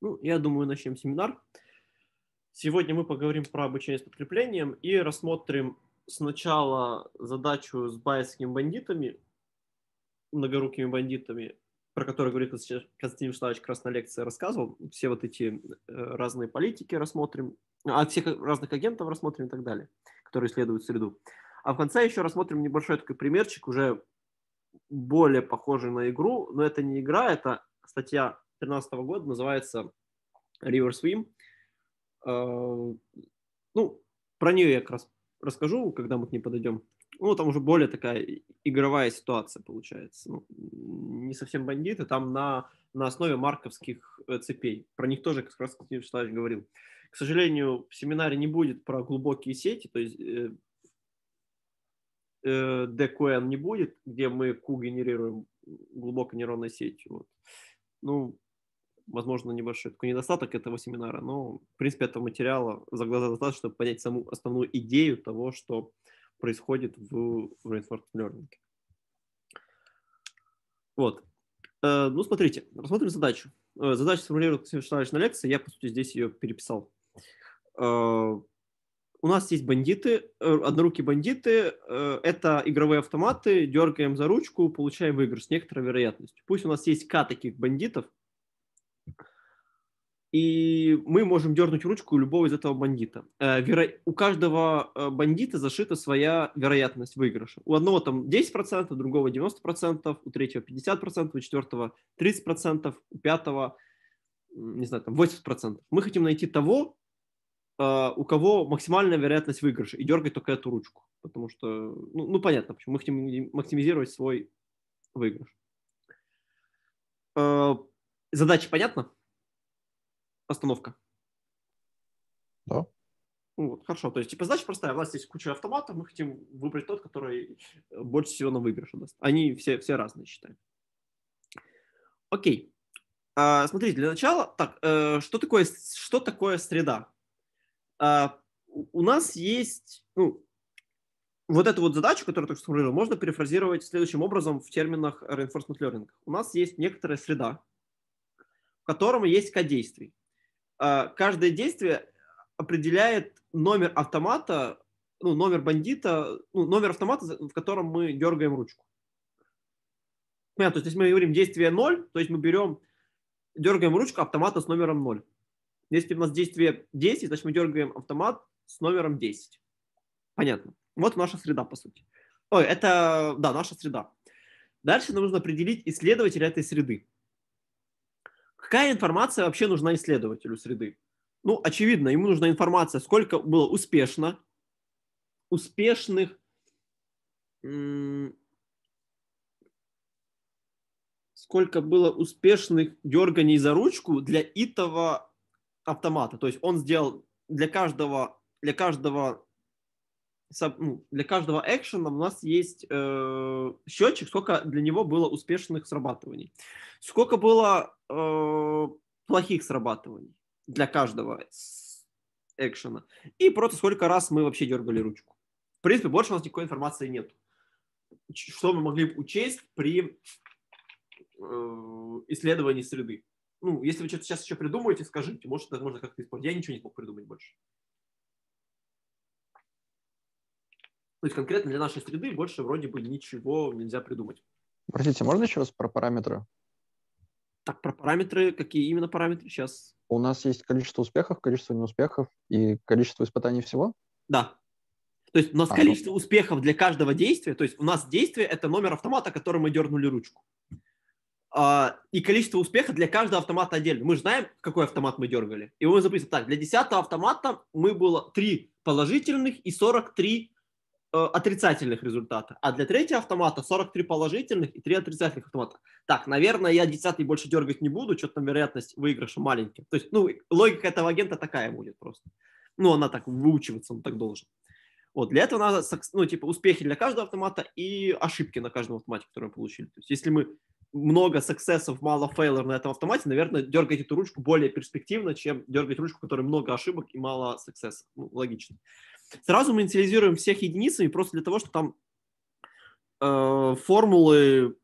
Ну, я думаю, начнем семинар. Сегодня мы поговорим про обучение с подкреплением и рассмотрим сначала задачу с байскими бандитами, многорукими бандитами, про которые говорит Константин Вячеславович Красная лекция рассказывал. Все вот эти э, разные политики рассмотрим, а, от всех разных агентов рассмотрим и так далее, которые исследуют среду. А в конце еще рассмотрим небольшой такой примерчик, уже более похожий на игру, но это не игра, это статья 2013 года, называется River Swim. А, ну, про нее я как раз расскажу, когда мы к ней подойдем. Ну, там уже более такая игровая ситуация получается. Ну, не совсем бандиты, там на, на основе марковских э, цепей. Про них тоже как раз Константин Вячеславович говорил. К сожалению, в семинаре не будет про глубокие сети, то есть э, э, не будет, где мы Q генерируем глубоко нейронной сетью. Вот. Ну, возможно, небольшой такой недостаток этого семинара, но, в принципе, этого материала за глаза достаточно, чтобы понять саму основную идею того, что происходит в, в Reinforcement Learning. Вот. Э, ну, смотрите, рассмотрим задачу. Э, задача сформулирована Александрович на лекции, я, по сути, здесь ее переписал. Э, у нас есть бандиты, однорукие бандиты, это игровые автоматы, дергаем за ручку, получаем выигрыш с некоторой вероятностью. Пусть у нас есть К таких бандитов, и мы можем дернуть ручку любого из этого бандита. Э, веро... У каждого э, бандита зашита своя вероятность выигрыша. У одного там 10%, у другого 90%, у третьего 50%, у четвертого 30%, у пятого, не знаю, там 80%. Мы хотим найти того, э, у кого максимальная вероятность выигрыша, и дергать только эту ручку. Потому что, ну, ну понятно, почему мы хотим максимизировать свой выигрыш. Задача понятна? остановка. Да. Вот, хорошо. То есть, типа, задача простая. У нас есть куча автоматов, мы хотим выбрать тот, который э, больше всего на выигрыш даст. Они все, все разные, считаем. Окей. А, смотрите, для начала, так, э, что, такое, что такое среда? А, у нас есть, ну, вот эту вот задачу, которую я только сформулировал. можно перефразировать следующим образом в терминах reinforcement learning. У нас есть некоторая среда, в котором есть к действий. А, каждое действие определяет номер автомата, ну, номер бандита, ну, номер автомата, в котором мы дергаем ручку. Понятно, то есть если мы говорим действие 0, то есть мы берем, дергаем ручку автомата с номером 0. Если у нас действие 10, значит мы дергаем автомат с номером 10. Понятно. Вот наша среда, по сути. Ой, это, да, наша среда. Дальше нам нужно определить исследователя этой среды. Какая информация вообще нужна исследователю среды? Ну, очевидно, ему нужна информация, сколько было успешно, успешных, сколько было успешных дерганий за ручку для итого автомата. То есть он сделал для каждого, для каждого ну, для каждого экшена у нас есть э, счетчик, сколько для него было успешных срабатываний, сколько было э, плохих срабатываний для каждого экшена и просто сколько раз мы вообще дергали ручку. В принципе, больше у нас никакой информации нет. Что мы могли учесть при э, исследовании среды? Ну, если вы что-то сейчас еще придумаете, скажите, может, это можно как-то использовать. Я ничего не смог придумать больше. То есть конкретно для нашей среды больше вроде бы ничего нельзя придумать. Простите, можно еще раз про параметры? Так, про параметры, какие именно параметры сейчас? У нас есть количество успехов, количество неуспехов и количество испытаний всего? Да. То есть у нас а, количество ну... успехов для каждого действия, то есть у нас действие – это номер автомата, которым мы дернули ручку. А, и количество успеха для каждого автомата отдельно. Мы же знаем, какой автомат мы дергали. И мы записываем так, для 10 автомата мы было 3 положительных и 43 Э, отрицательных результата, а для третьего автомата 43 положительных и 3 отрицательных автомата. Так, наверное, я десятый больше дергать не буду, что-то там вероятность выигрыша маленькая. То есть, ну, логика этого агента такая будет просто. Ну, она так выучивается, он так должен. Вот, для этого надо, ну, типа, успехи для каждого автомата и ошибки на каждом автомате, которые мы получили. То есть, если мы много сексесов, мало фейлов на этом автомате, наверное, дергать эту ручку более перспективно, чем дергать ручку, в которой много ошибок и мало сексесов. Ну, логично. Сразу мы инициализируем всех единицами просто для того, что там э, формулы...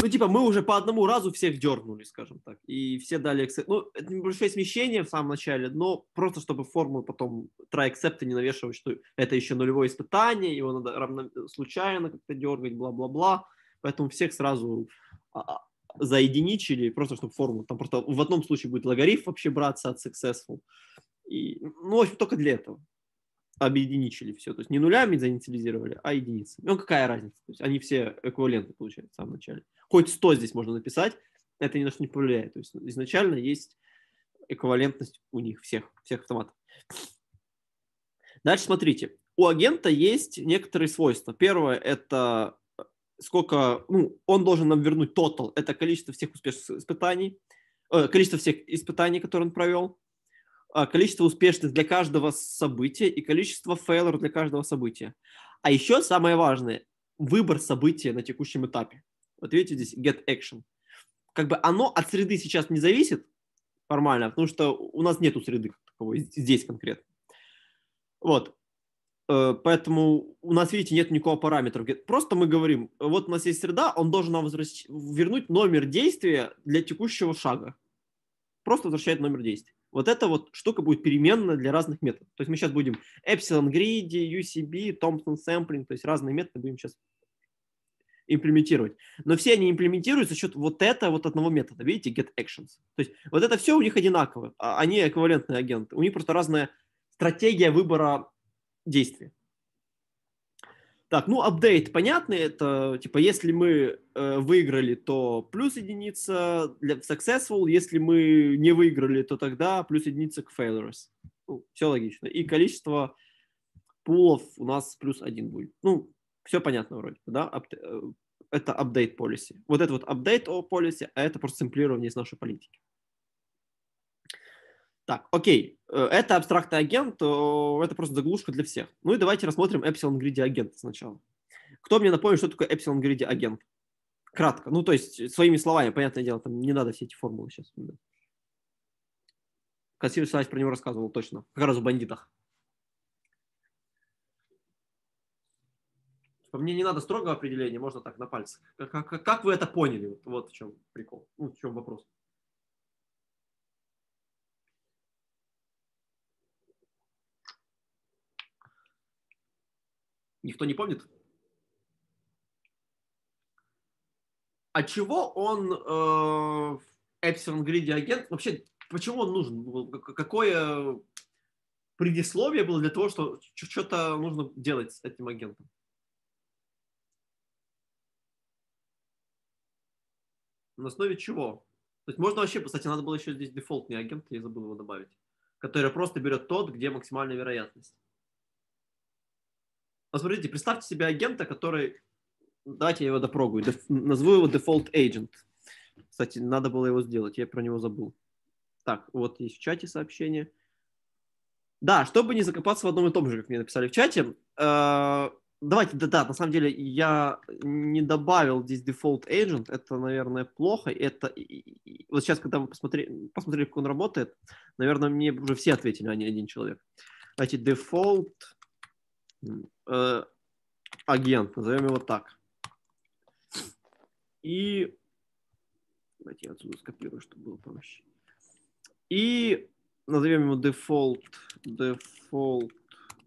Ну, типа, мы уже по одному разу всех дернули, скажем так, и все дали accept. Ну, это небольшое смещение в самом начале, но просто чтобы формулу потом try accept не навешивать, что это еще нулевое испытание, его надо равно, случайно как-то дергать, бла-бла-бла. Поэтому всех сразу а, а, заединичили, просто чтобы формулу там просто в одном случае будет логарифм вообще браться от successful. И, ну, в общем, только для этого объединичили все. То есть не нулями заинициализировали, а единицами. Ну, какая разница? То есть они все эквиваленты получают в самом начале. Хоть 100 здесь можно написать, это ни на что не повлияет. То есть изначально есть эквивалентность у них всех, всех автоматов. Дальше смотрите. У агента есть некоторые свойства. Первое – это э, сколько, ну, он должен нам вернуть total, это количество всех успешных испытаний, э, количество всех испытаний, которые он провел. А, количество успешных для каждого события и количество фейлов для каждого события. А еще самое важное – выбор события на текущем этапе. Вот видите здесь get action. Как бы оно от среды сейчас не зависит формально, потому что у нас нету среды как здесь конкретно. Вот. Э, поэтому у нас, видите, нет никакого параметра. Просто мы говорим, вот у нас есть среда, он должен нам возвращ... вернуть номер действия для текущего шага. Просто возвращает номер действия. Вот эта вот штука будет переменна для разных методов. То есть мы сейчас будем Epsilon Greedy, UCB, Thompson Sampling, то есть разные методы будем сейчас имплементировать. Но все они имплементируются за счет вот этого вот одного метода. Видите, get actions. То есть вот это все у них одинаково. А они эквивалентные агенты. У них просто разная стратегия выбора действия. Так, ну апдейт понятный, это типа если мы э, выиграли, то плюс единица для successful, если мы не выиграли, то тогда плюс единица к failures. Ну, все логично. И количество пулов у нас плюс один будет. Ну, все понятно вроде, да? Э, это апдейт policy. Вот это вот апдейт о policy, а это просто сэмплирование из нашей политики. Так, окей, э, это абстрактный агент, это просто заглушка для всех. Ну и давайте рассмотрим Epsilon Greedy агент сначала. Кто мне напомнит, что такое Epsilon Greedy агент? Кратко, ну то есть своими словами, понятное дело, там не надо все эти формулы сейчас. Кассир, Александрович про него рассказывал точно, как раз в «Бандитах». Мне не надо строгого определения, можно так на пальцах. Как, как, как вы это поняли? Вот, вот в чем прикол, ну в чем вопрос. Никто не помнит? А чего он эпсилон в агент? Вообще, почему он нужен? Какое предисловие было для того, что что-то нужно делать с этим агентом? На основе чего? То есть можно вообще, кстати, надо было еще здесь дефолтный агент, я забыл его добавить, который просто берет тот, где максимальная вероятность посмотрите, представьте себе агента, который, давайте я его допрогую, деф, назову его Default Agent. Кстати, надо было его сделать, я про него забыл. Так, вот есть в чате сообщение. Да, чтобы не закопаться в одном и том же, как мне написали в чате, э, давайте, да, да, на самом деле я не добавил здесь Default Agent, это, наверное, плохо, это, и, и, вот сейчас, когда мы посмотрели, посмотрели, как он работает, наверное, мне уже все ответили, а не один человек. Значит, Default Э, агент, назовем его так. И давайте я отсюда скопирую, чтобы было проще. И назовем его default, default,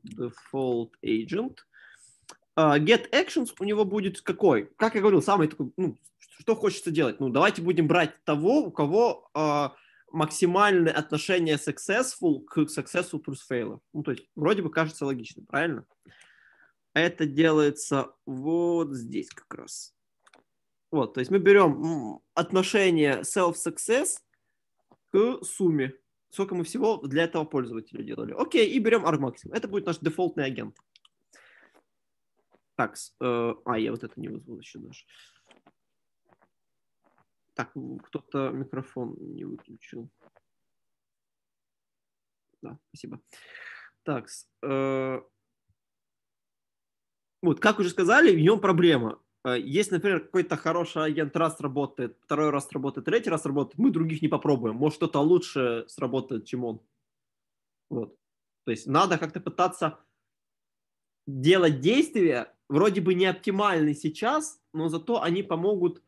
default agent. Uh, get actions у него будет какой? Как я говорил, самый такой, ну, что хочется делать? Ну, давайте будем брать того, у кого uh, максимальное отношение successful к successful plus fail. Ну, то есть, вроде бы кажется логично, правильно? Это делается вот здесь как раз. Вот, то есть мы берем отношение self-success к сумме, сколько мы всего для этого пользователя делали. Окей, и берем R-максимум. Это будет наш дефолтный агент. Так, э, а, я вот это не вызвал еще даже. Так, кто-то микрофон не выключил. Да, спасибо. Так, э, вот, как уже сказали, в нем проблема. Э, Если, например, какой-то хороший агент раз работает, второй раз работает, третий раз работает, мы других не попробуем. Может, что-то лучше сработает, чем он. Вот. То есть надо как-то пытаться делать действия, вроде бы не оптимальные сейчас, но зато они помогут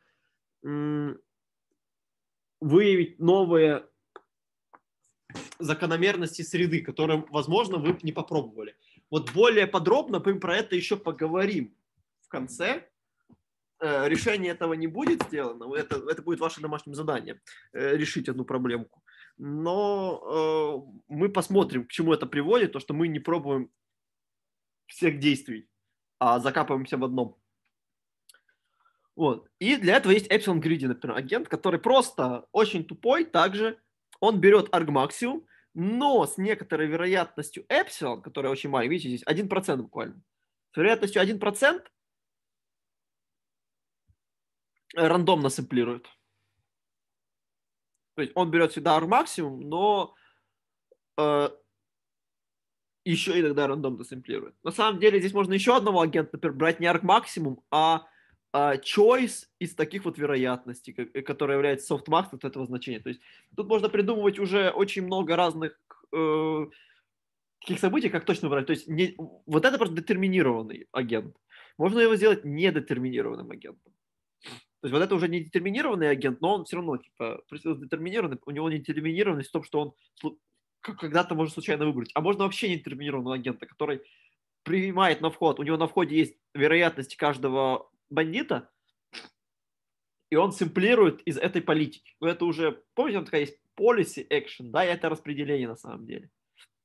выявить новые закономерности среды, которые, возможно, вы не попробовали. Вот более подробно мы про это еще поговорим в конце. Э, решение этого не будет сделано, это, это будет ваше домашнее задание, э, решить одну проблемку. Но э, мы посмотрим, к чему это приводит, то, что мы не пробуем всех действий, а закапываемся в одном. Вот. И для этого есть Epsilon Greedy, например, агент, который просто очень тупой, также он берет аргмаксимум, но с некоторой вероятностью Epsilon, которая очень маленькая, видите, здесь 1% буквально, с вероятностью 1% рандомно сэмплирует. То есть он берет всегда аргмаксимум, но э, еще иногда рандомно сэмплирует. На самом деле здесь можно еще одного агента, например, брать не аргмаксимум, а а, choice из таких вот вероятностей, э, которые является softmax от этого значения. То есть тут можно придумывать уже очень много разных э, таких событий, как точно выбрать. То есть не, вот это просто детерминированный агент. Можно его сделать недетерминированным агентом. То есть вот это уже не детерминированный агент, но он все равно типа детерминированный, у него нетерминированность в том, что он когда-то может случайно выбрать. А можно вообще не нетерминированного агента, который принимает на вход. У него на входе есть вероятность каждого бандита, и он симплирует из этой политики. Но ну, это уже, помните, там такая есть policy action, да, и это распределение на самом деле.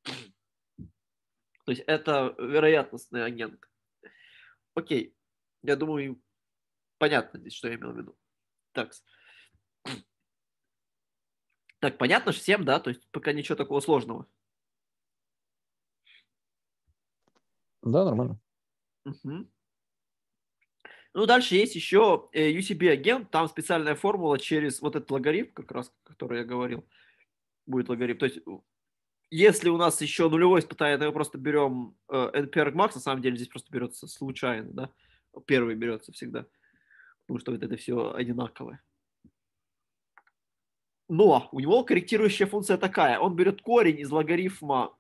То есть это вероятностный агент. Окей, я думаю, понятно здесь, что я имел в виду. Так. Так, понятно же всем, да? То есть пока ничего такого сложного. Да, нормально. Угу. Ну, дальше есть еще э, UCB-агент, там специальная формула через вот этот логарифм, как раз, который я говорил, будет логарифм. То есть, если у нас еще нулевой испытание, то мы просто берем э, NPR max, на самом деле здесь просто берется случайно, да, первый берется всегда, потому что вот это все одинаковое. Но у него корректирующая функция такая, он берет корень из логарифма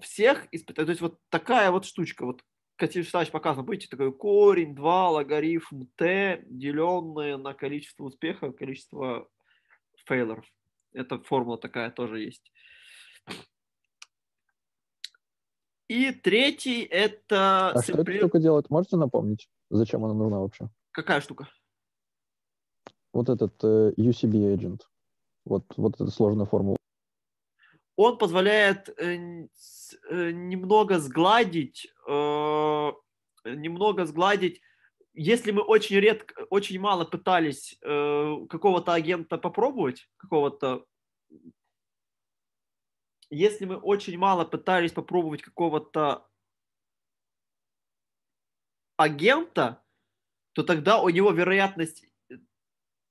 всех, испытаний, то есть вот такая вот штучка, вот Константин Штач показано, будете такой корень, два логарифм t, деленные на количество успехов, количество фейлеров. Эта формула такая тоже есть. И третий это... А что эта штука делает? Можете напомнить, зачем она нужна вообще? Какая штука? Вот этот э, UCB agent. Вот, вот эта сложная формула он позволяет э, э, немного сгладить, э, немного сгладить если мы очень редко, очень мало пытались какого-то агента попробовать, какого-то, если мы очень мало пытались попробовать какого-то агента, то тогда у него вероятность,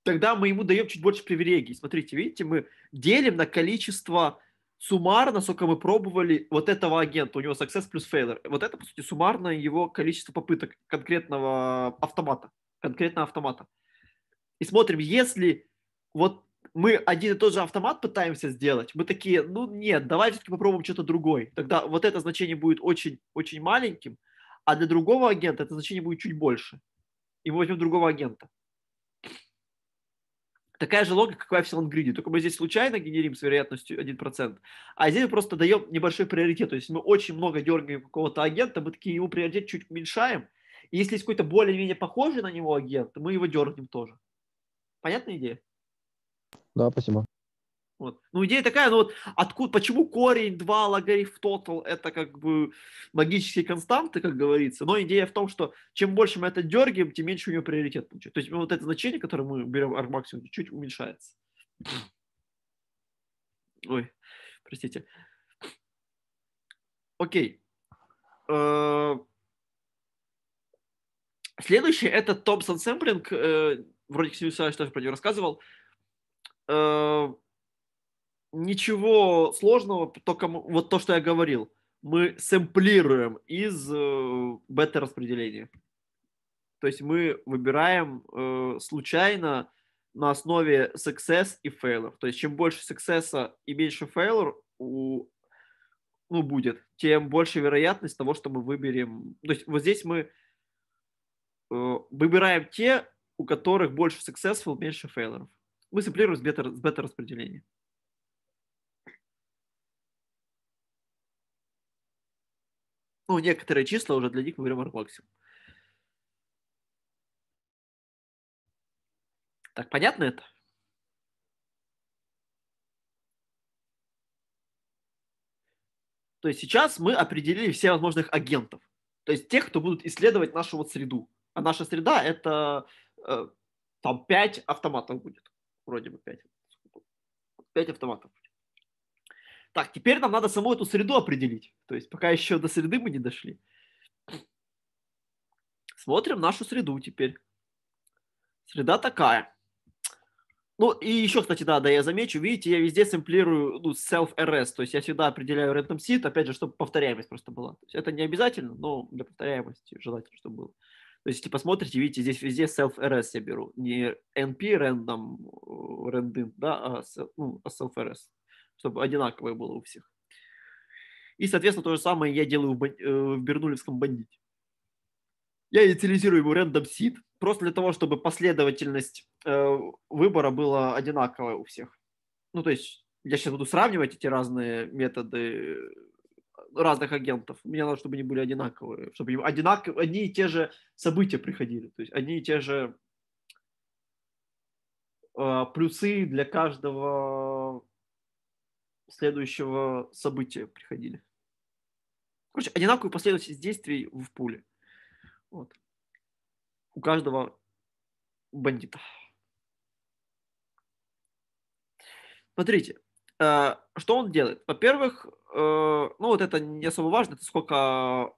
тогда мы ему даем чуть больше привилегий. Смотрите, видите, мы делим на количество суммарно, сколько мы пробовали вот этого агента, у него success плюс failure, вот это, по сути, суммарно его количество попыток конкретного автомата, конкретного автомата. И смотрим, если вот мы один и тот же автомат пытаемся сделать, мы такие, ну нет, давай все-таки попробуем что-то другое. Тогда вот это значение будет очень-очень маленьким, а для другого агента это значение будет чуть больше. И мы возьмем другого агента. Такая же логика, как в Epsilon Grid, только мы здесь случайно генерим с вероятностью 1%, а здесь мы просто даем небольшой приоритет, то есть мы очень много дергаем какого-то агента, мы такие его приоритет чуть уменьшаем, и если есть какой-то более-менее похожий на него агент, мы его дернем тоже. Понятная идея? Да, спасибо. Вот. Ну, идея такая, ну вот откуда, почему корень 2 логарифм total это как бы магические константы, как говорится, но идея в том, что чем больше мы это дергаем, тем меньше у него приоритет получается. То есть вот это значение, которое мы берем аргмаксимум, чуть-чуть уменьшается. Ой, простите. Окей. Э, следующий это Томпсон сэмплинг. Э, вроде Ксению Савич тоже про него рассказывал э, ничего сложного, только вот то, что я говорил. Мы сэмплируем из э, бета-распределения. То есть мы выбираем э, случайно на основе success и failure. То есть чем больше success и меньше failure у, ну, будет, тем больше вероятность того, что мы выберем. То есть вот здесь мы э, выбираем те, у которых больше successful, меньше фейлеров. Мы сэмплируем с бета-распределения. Бета Ну, некоторые числа уже для них мы берем максимум. Так, понятно это? То есть сейчас мы определили все возможных агентов. То есть тех, кто будут исследовать нашу вот среду. А наша среда это э, там 5 автоматов будет. Вроде бы 5. 5 автоматов. Так, теперь нам надо саму эту среду определить. То есть пока еще до среды мы не дошли. Смотрим нашу среду теперь. Среда такая. Ну, и еще, кстати, да, да, я замечу, видите, я везде сэмплирую ну, self-RS, то есть я всегда определяю random seed, опять же, чтобы повторяемость просто была. То есть это не обязательно, но для повторяемости желательно, чтобы было. То есть, если посмотрите, видите, здесь везде self-RS я беру. Не NP random, э, random, да, а, ну, а self-RS чтобы одинаковое было у всех. И, соответственно, то же самое я делаю в, бан... Э, в Бернулевском бандите. Я инициализирую ему random seed, просто для того, чтобы последовательность э, выбора была одинаковая у всех. Ну, то есть я сейчас буду сравнивать эти разные методы э, разных агентов. Мне надо, чтобы они были одинаковые, чтобы одинаков... одни и те же события приходили, то есть одни и те же э, плюсы для каждого следующего события приходили. Короче, одинаковую последовательность действий в пуле. Вот. У каждого бандита. Смотрите, э, что он делает? Во-первых, э, ну вот это не особо важно, это сколько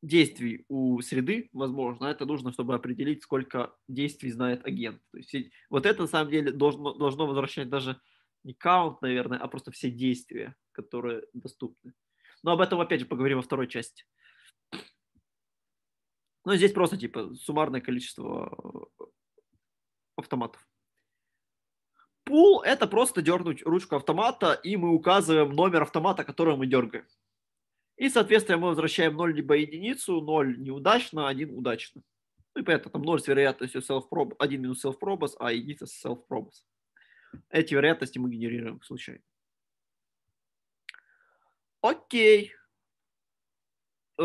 действий у среды, возможно, это нужно, чтобы определить, сколько действий знает агент. То есть вот это на самом деле должно, должно возвращать даже не count, наверное, а просто все действия, которые доступны. Но об этом, опять же, поговорим во второй части. Но ну, здесь просто, типа, суммарное количество э, автоматов. Пул – это просто дернуть ручку автомата, и мы указываем номер автомата, который мы дергаем. И, соответственно, мы возвращаем 0 либо единицу, 0 неудачно, 1 удачно. Ну и поэтому там 0 с вероятностью self-prob, 1 минус self-probas, а единица self-probas. Эти вероятности мы генерируем случайно. Окей. Э,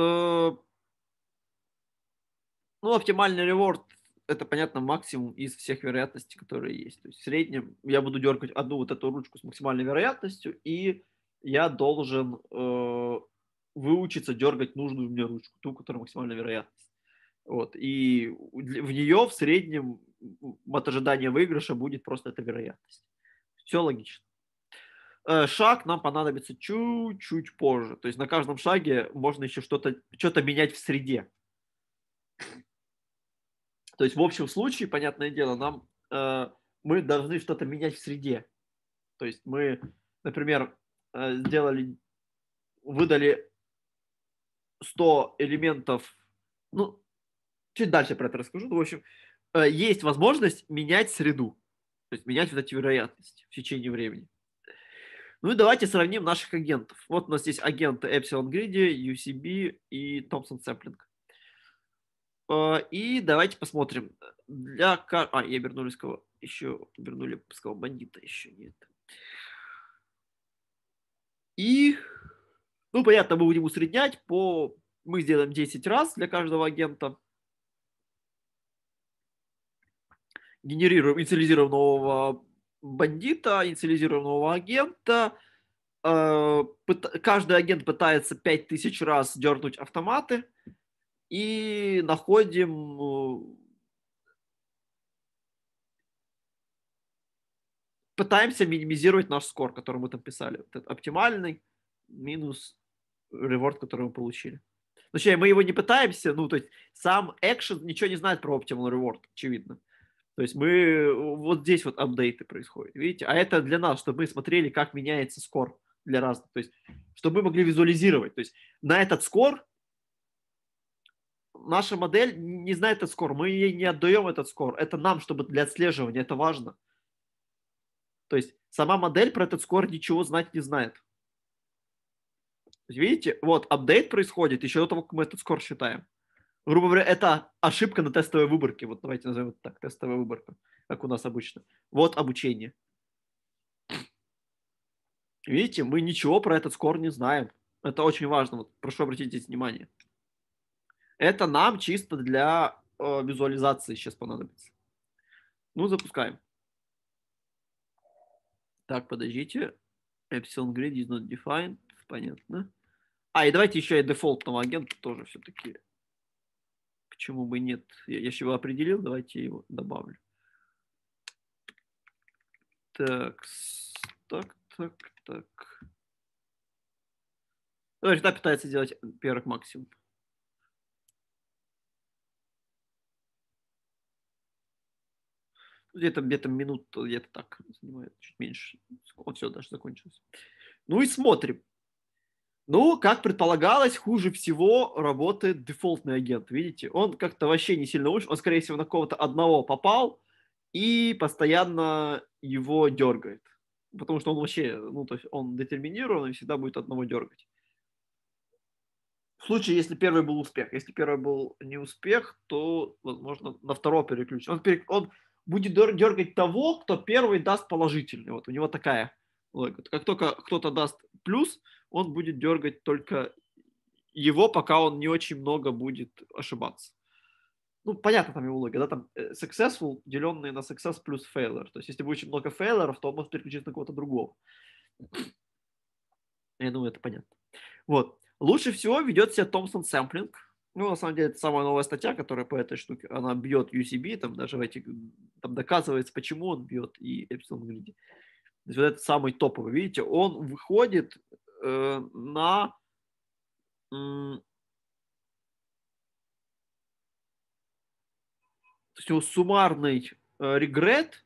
ну, оптимальный реворд это, понятно, максимум из всех вероятностей, которые есть. То есть в среднем я буду дергать одну вот эту ручку с максимальной вероятностью, и я должен э, выучиться дергать нужную мне ручку, ту, которая максимальная вероятность. Вот. И в нее в среднем от ожидания выигрыша будет просто эта вероятность. Все логично. Э, шаг нам понадобится чуть-чуть позже. То есть на каждом шаге можно еще что-то что менять в среде. То есть в общем случае, понятное дело, нам э, мы должны что-то менять в среде. То есть мы, например, э, сделали, выдали 100 элементов, ну, чуть дальше про это расскажу. Ну, в общем, Э, есть возможность менять среду, то есть менять вот эти вероятности в течение времени. Ну и давайте сравним наших агентов. Вот у нас есть агенты Epsilon Greedy, UCB и Thompson Sampling. Э, и давайте посмотрим. Для кар... А, я вернули с Еще вернули с бандита еще нет. И, ну, понятно, мы будем усреднять по... Мы сделаем 10 раз для каждого агента. генерируем инициализированного бандита, инициализированного агента. Э, каждый агент пытается 5000 раз дернуть автоматы и находим э, пытаемся минимизировать наш скор, который мы там писали. этот оптимальный минус реворд, который мы получили. Точнее, мы его не пытаемся, ну, то есть сам экшен ничего не знает про оптимальный реворд, очевидно. Uh, то есть мы вот здесь вот апдейты происходят, видите? А это для нас, чтобы мы смотрели, как меняется скор для разных. То есть, чтобы мы могли визуализировать. То есть на этот скор наша модель не знает этот скор, мы ей не отдаем этот скор. Это нам, чтобы для отслеживания, это важно. То есть сама модель про этот скор ничего знать не знает. Видите, вот апдейт происходит еще до того, как мы этот скор считаем грубо говоря, это ошибка на тестовой выборке. Вот давайте назовем это так, тестовая выборка, как у нас обычно. Вот обучение. Видите, мы ничего про этот скор не знаем. Это очень важно. Вот прошу обратить здесь внимание. Это нам чисто для э, визуализации сейчас понадобится. Ну, запускаем. Так, подождите. Epsilon grid is not defined. Понятно. А, и давайте еще и дефолтного агента тоже все-таки к чему бы нет. Я, я его определил, давайте его добавлю. Так, так, так, так. Короче, да, пытается сделать первых максимум. Где-то где, -то, где -то минут, где-то так занимает, чуть меньше. Вот все, даже закончилось. Ну и смотрим. Ну, как предполагалось, хуже всего работает дефолтный агент, видите? Он как-то вообще не сильно лучше, он, скорее всего, на кого-то одного попал и постоянно его дергает. Потому что он вообще, ну, то есть он детерминирован и всегда будет одного дергать. В случае, если первый был успех. Если первый был не успех, то, возможно, на второго переключить. Он, перек... он будет дергать того, кто первый даст положительный. Вот у него такая логика. Как только кто-то даст плюс, он будет дергать только его, пока он не очень много будет ошибаться. Ну, понятно там его логика, да, там э, successful, деленные на success плюс failure. То есть, если будет очень много фейлеров, то он может переключиться на кого-то другого. Я думаю, это понятно. Вот. Лучше всего ведет себя Томпсон сэмплинг. Ну, на самом деле, это самая новая статья, которая по этой штуке, она бьет UCB, там даже в этих, там доказывается, почему он бьет и epsilon Гриди. То есть вот это самый топовый, видите, он выходит Э, на то есть его суммарный э, регрет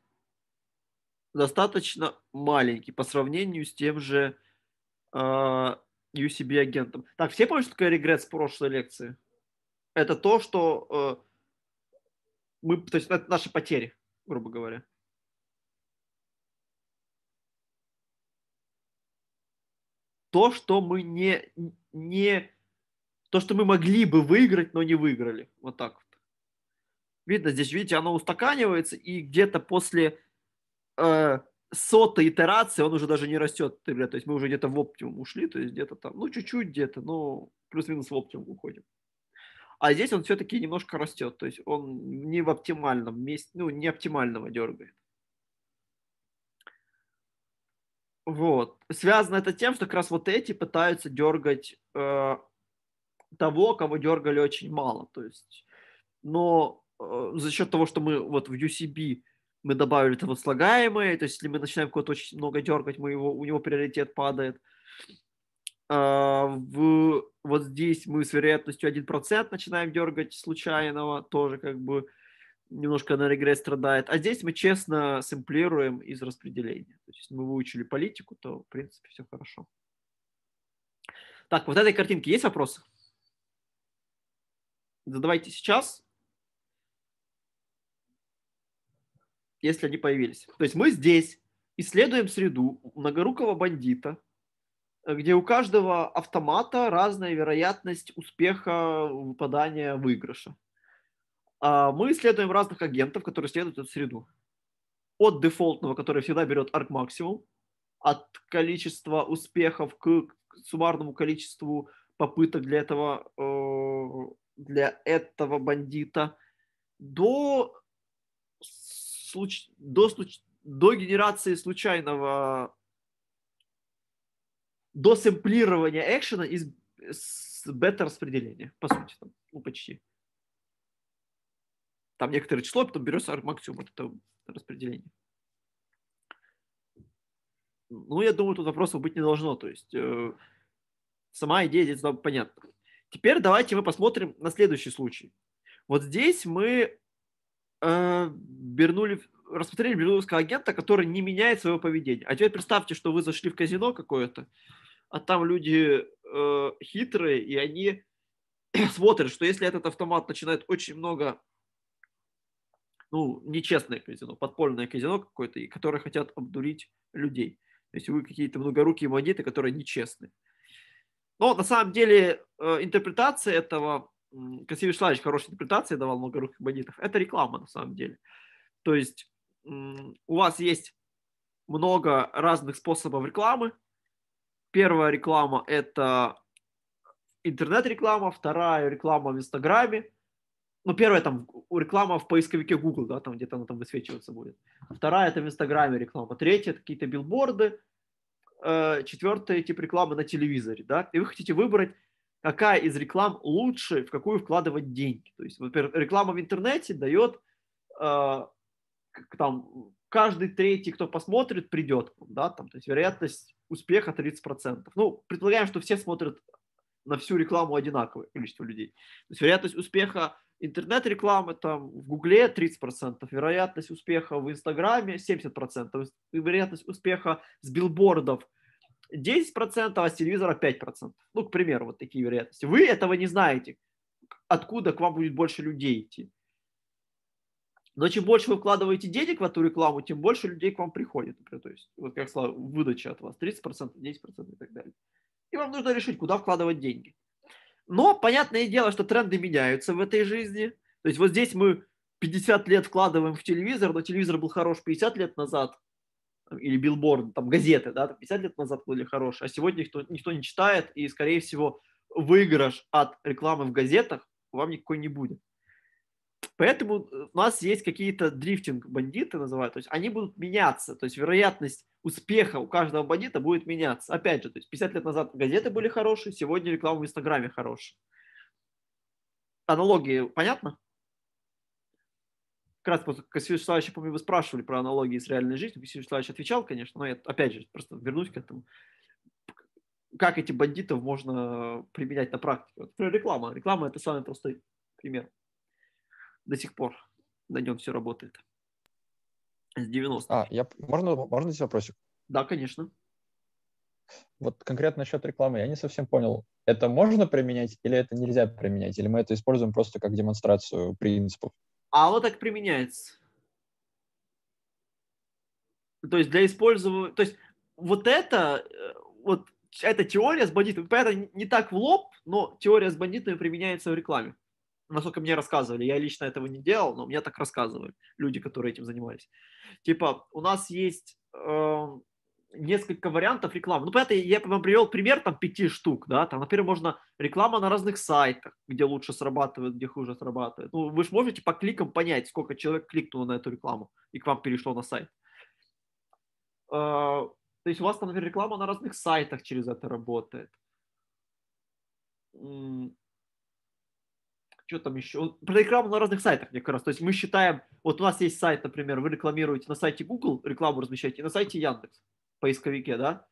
достаточно маленький по сравнению с тем же э, UCB агентом. Так, все помнят, что такое регрет с прошлой лекции? Это то, что мы, то есть это наши потери, грубо говоря. то, что мы не, не то, что мы могли бы выиграть, но не выиграли. Вот так вот. Видно, здесь, видите, оно устаканивается, и где-то после э, сотой итерации он уже даже не растет. То есть мы уже где-то в оптимум ушли, то есть где-то там, ну, чуть-чуть где-то, но плюс-минус в оптимум уходим. А здесь он все-таки немножко растет, то есть он не в оптимальном месте, ну, не оптимального дергает. Вот. Связано это тем, что как раз вот эти пытаются дергать э, того, кого дергали очень мало. То есть, но э, за счет того, что мы вот в UCB мы добавили это вот слагаемое, то есть если мы начинаем кого-то очень много дергать, мы его, у него приоритет падает. А, в, вот здесь мы с вероятностью 1% начинаем дергать случайного, тоже как бы немножко на регресс страдает. А здесь мы честно сэмплируем из распределения. То есть, если мы выучили политику, то, в принципе, все хорошо. Так, вот этой картинке есть вопросы? Задавайте сейчас, если они появились. То есть мы здесь исследуем среду многорукого бандита, где у каждого автомата разная вероятность успеха выпадания выигрыша. А, мы исследуем разных агентов, которые исследуют эту среду. От дефолтного, который всегда берет арк максимум, от количества успехов к суммарному количеству попыток для этого, э, для этого бандита до, случ, до, случ, до генерации случайного до сэмплирования экшена из с бета распределения, по сути, там, ну почти там некоторое число, а потом берется максимум от этого распределения. Ну, я думаю, тут вопросов быть не должно. То есть э, сама идея здесь нам понятна. Теперь давайте мы посмотрим на следующий случай. Вот здесь мы э, бернули, рассмотрели бернулевского агента, который не меняет своего поведения. А теперь представьте, что вы зашли в казино какое-то, а там люди э, хитрые, и они смотрят, что если этот автомат начинает очень много ну, нечестное казино, подпольное казино какое-то, и которые хотят обдурить людей. То есть вы какие-то многорукие монеты, которые нечестны. Но на самом деле э, интерпретация этого, Красивый Шлавич хорошей интерпретации давал многоруких бандитов, это реклама на самом деле. То есть у вас есть много разных способов рекламы. Первая реклама – это интернет-реклама, вторая реклама в Инстаграме, ну, первая там реклама в поисковике Google, да, там где-то она там высвечиваться будет. Вторая это в Инстаграме реклама. Третья это какие-то билборды. Э, четвертая тип рекламы на телевизоре, да. И вы хотите выбрать, какая из реклам лучше, в какую вкладывать деньги. То есть, например, реклама в интернете дает э, там каждый третий, кто посмотрит, придет, да, там, то есть вероятность успеха 30%. Ну, предполагаем, что все смотрят на всю рекламу одинаковое количество людей. То есть вероятность успеха интернет рекламы там в Гугле 30%, вероятность успеха в Инстаграме 70%, вероятность успеха с билбордов 10%, а с телевизора 5%. Ну, к примеру, вот такие вероятности. Вы этого не знаете, откуда к вам будет больше людей идти. Но чем больше вы вкладываете денег в эту рекламу, тем больше людей к вам приходит. Например, то есть, вот как сказал, выдача от вас 30%, 10% и так далее. И вам нужно решить, куда вкладывать деньги. Но понятное дело, что тренды меняются в этой жизни. То есть вот здесь мы 50 лет вкладываем в телевизор, но телевизор был хорош 50 лет назад, или билборд, там газеты, да, 50 лет назад были хорошие, а сегодня никто, никто не читает, и, скорее всего, выигрыш от рекламы в газетах вам никакой не будет. Поэтому э, у нас есть какие-то дрифтинг-бандиты, называют, то есть они будут меняться, то есть вероятность успеха у каждого бандита будет меняться. Опять же, то есть 50 лет назад газеты были хорошие, сегодня реклама в Инстаграме хорошая. Аналогии понятно? Как раз Василий Вячеславович, я помню, вы спрашивали про аналогии с реальной жизнью. Василий Вячеславович отвечал, конечно, но я опять же просто вернусь к этому. Как эти бандитов можно применять на практике? например, реклама. Реклама – это самый простой пример до сих пор на нем все работает. С 90 А, я, можно, можно здесь вопросик? Да, конечно. Вот конкретно насчет рекламы я не совсем понял. Это можно применять или это нельзя применять? Или мы это используем просто как демонстрацию принципов? А вот так применяется. То есть для использования... То есть вот это, э, вот эта теория с бандитами, понятно, не так в лоб, но теория с бандитами применяется в рекламе насколько мне рассказывали, я лично этого не делал, но мне так рассказывали люди, которые этим занимались. Типа, у нас есть э, несколько вариантов рекламы. Ну, понятно, я вам привел пример там пяти штук, да, там, например, можно реклама на разных сайтах, где лучше срабатывает, где хуже срабатывает. Ну, вы же можете по кликам понять, сколько человек кликнуло на эту рекламу и к вам перешло на сайт. Э, то есть у вас там, например, реклама на разных сайтах через это работает что там еще, про рекламу на разных сайтах мне как раз, то есть мы считаем, вот у нас есть сайт, например, вы рекламируете на сайте Google, рекламу размещаете, и на сайте Яндекс, поисковике, да,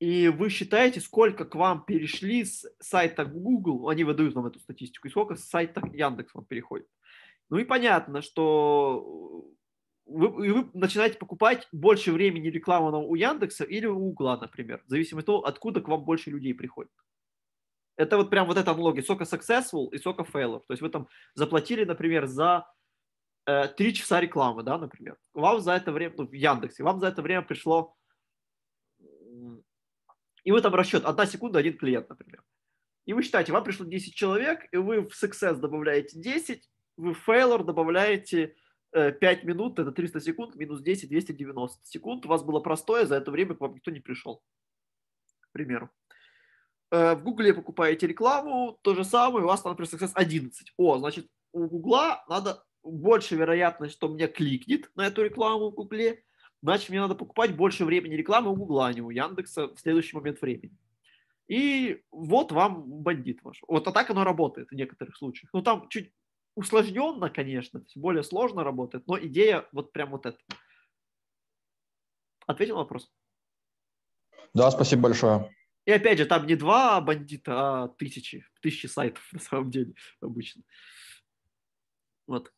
и вы считаете, сколько к вам перешли с сайта Google, они выдают вам эту статистику, и сколько с сайта Яндекс вам переходит. Ну и понятно, что вы, и вы начинаете покупать больше времени рекламу у Яндекса или у Угла, например, в зависимости от того, откуда к вам больше людей приходит. Это вот прям вот эта аналогия. сока successful и сока failов. То есть вы там заплатили, например, за э, часа рекламы, да, например. Вам за это время, ну, в Яндексе, вам за это время пришло, и вы там расчет, одна секунда, один клиент, например. И вы считаете, вам пришло 10 человек, и вы в success добавляете 10, вы в failure добавляете 5 э, минут, это 300 секунд, минус 10, 290 секунд. У вас было простое, за это время к вам никто не пришел, к примеру. Э, в Гугле покупаете рекламу, то же самое, у вас там, например, Success 11. О, значит, у Гугла надо больше вероятность, что мне кликнет на эту рекламу в Гугле, значит, мне надо покупать больше времени рекламы у Гугла, а не у Яндекса в следующий момент времени. И вот вам бандит ваш. Вот а так оно работает в некоторых случаях. Ну, там чуть усложненно, конечно, более сложно работает, но идея вот прям вот эта. Ответил на вопрос? Да, спасибо большое. И опять же, там не два бандита, а тысячи, тысячи сайтов на самом деле обычно. Вот.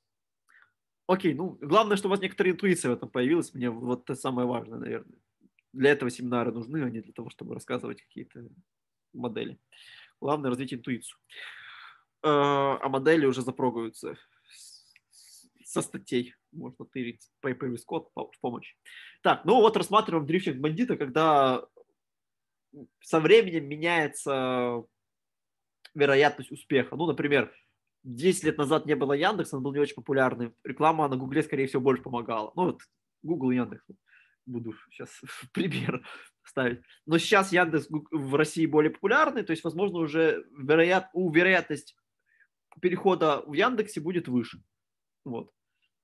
Окей, ну, главное, что у вас некоторая интуиция в этом появилась, мне вот это самое важное, наверное. Для этого семинары нужны, а не для того, чтобы рассказывать какие-то модели. Главное развить интуицию. Э, а модели уже запрогаются со статей. Можно тырить Paper Scott в помощь. Так, ну вот рассматриваем дрифтинг бандита, когда со временем меняется вероятность успеха. Ну, например, 10 лет назад не было Яндекса, он был не очень популярный. Реклама на Гугле, скорее всего, больше помогала. Ну, вот Google и Яндекс. Буду сейчас пример ставить. Но сейчас Яндекс в России более популярный, то есть, возможно, уже вероят... у вероятность перехода в Яндексе будет выше, вот.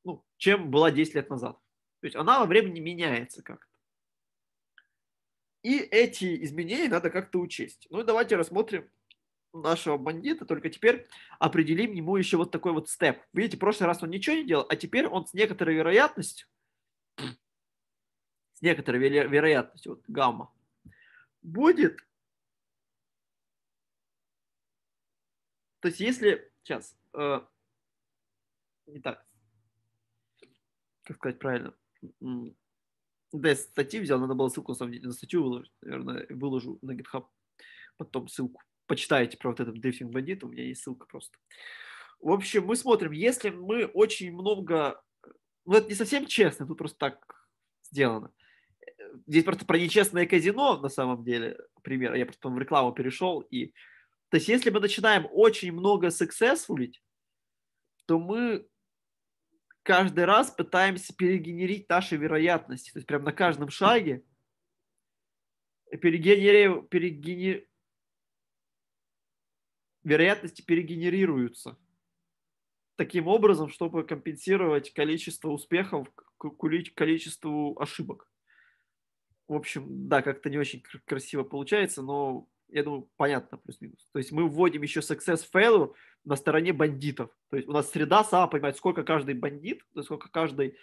ну, чем была 10 лет назад. То есть она во времени меняется как. И эти изменения надо как-то учесть. Ну и давайте рассмотрим нашего бандита, только теперь определим ему еще вот такой вот степ. Видите, в прошлый раз он ничего не делал, а теперь он с некоторой вероятностью, с некоторой вероятностью, вот гамма, будет, то есть если, сейчас, э, не так, как сказать правильно, да, я статьи взял, надо было ссылку на самом деле на статью выложить, наверное, выложу на GitHub потом ссылку. Почитайте про вот этот дрифтинг бандит, у меня есть ссылка просто. В общем, мы смотрим, если мы очень много... Ну, это не совсем честно, тут просто так сделано. Здесь просто про нечестное казино, на самом деле, пример. Я просто в рекламу перешел. И... То есть, если мы начинаем очень много successfulить, то мы каждый раз пытаемся перегенерить наши вероятности. То есть прям на каждом шаге перегенери... перегенер... вероятности перегенерируются таким образом, чтобы компенсировать количество успехов количеству ошибок. В общем, да, как-то не очень красиво получается, но я думаю, понятно плюс-минус. То есть мы вводим еще success failure на стороне бандитов. То есть у нас среда сама понимает, сколько каждый бандит, то есть сколько каждый...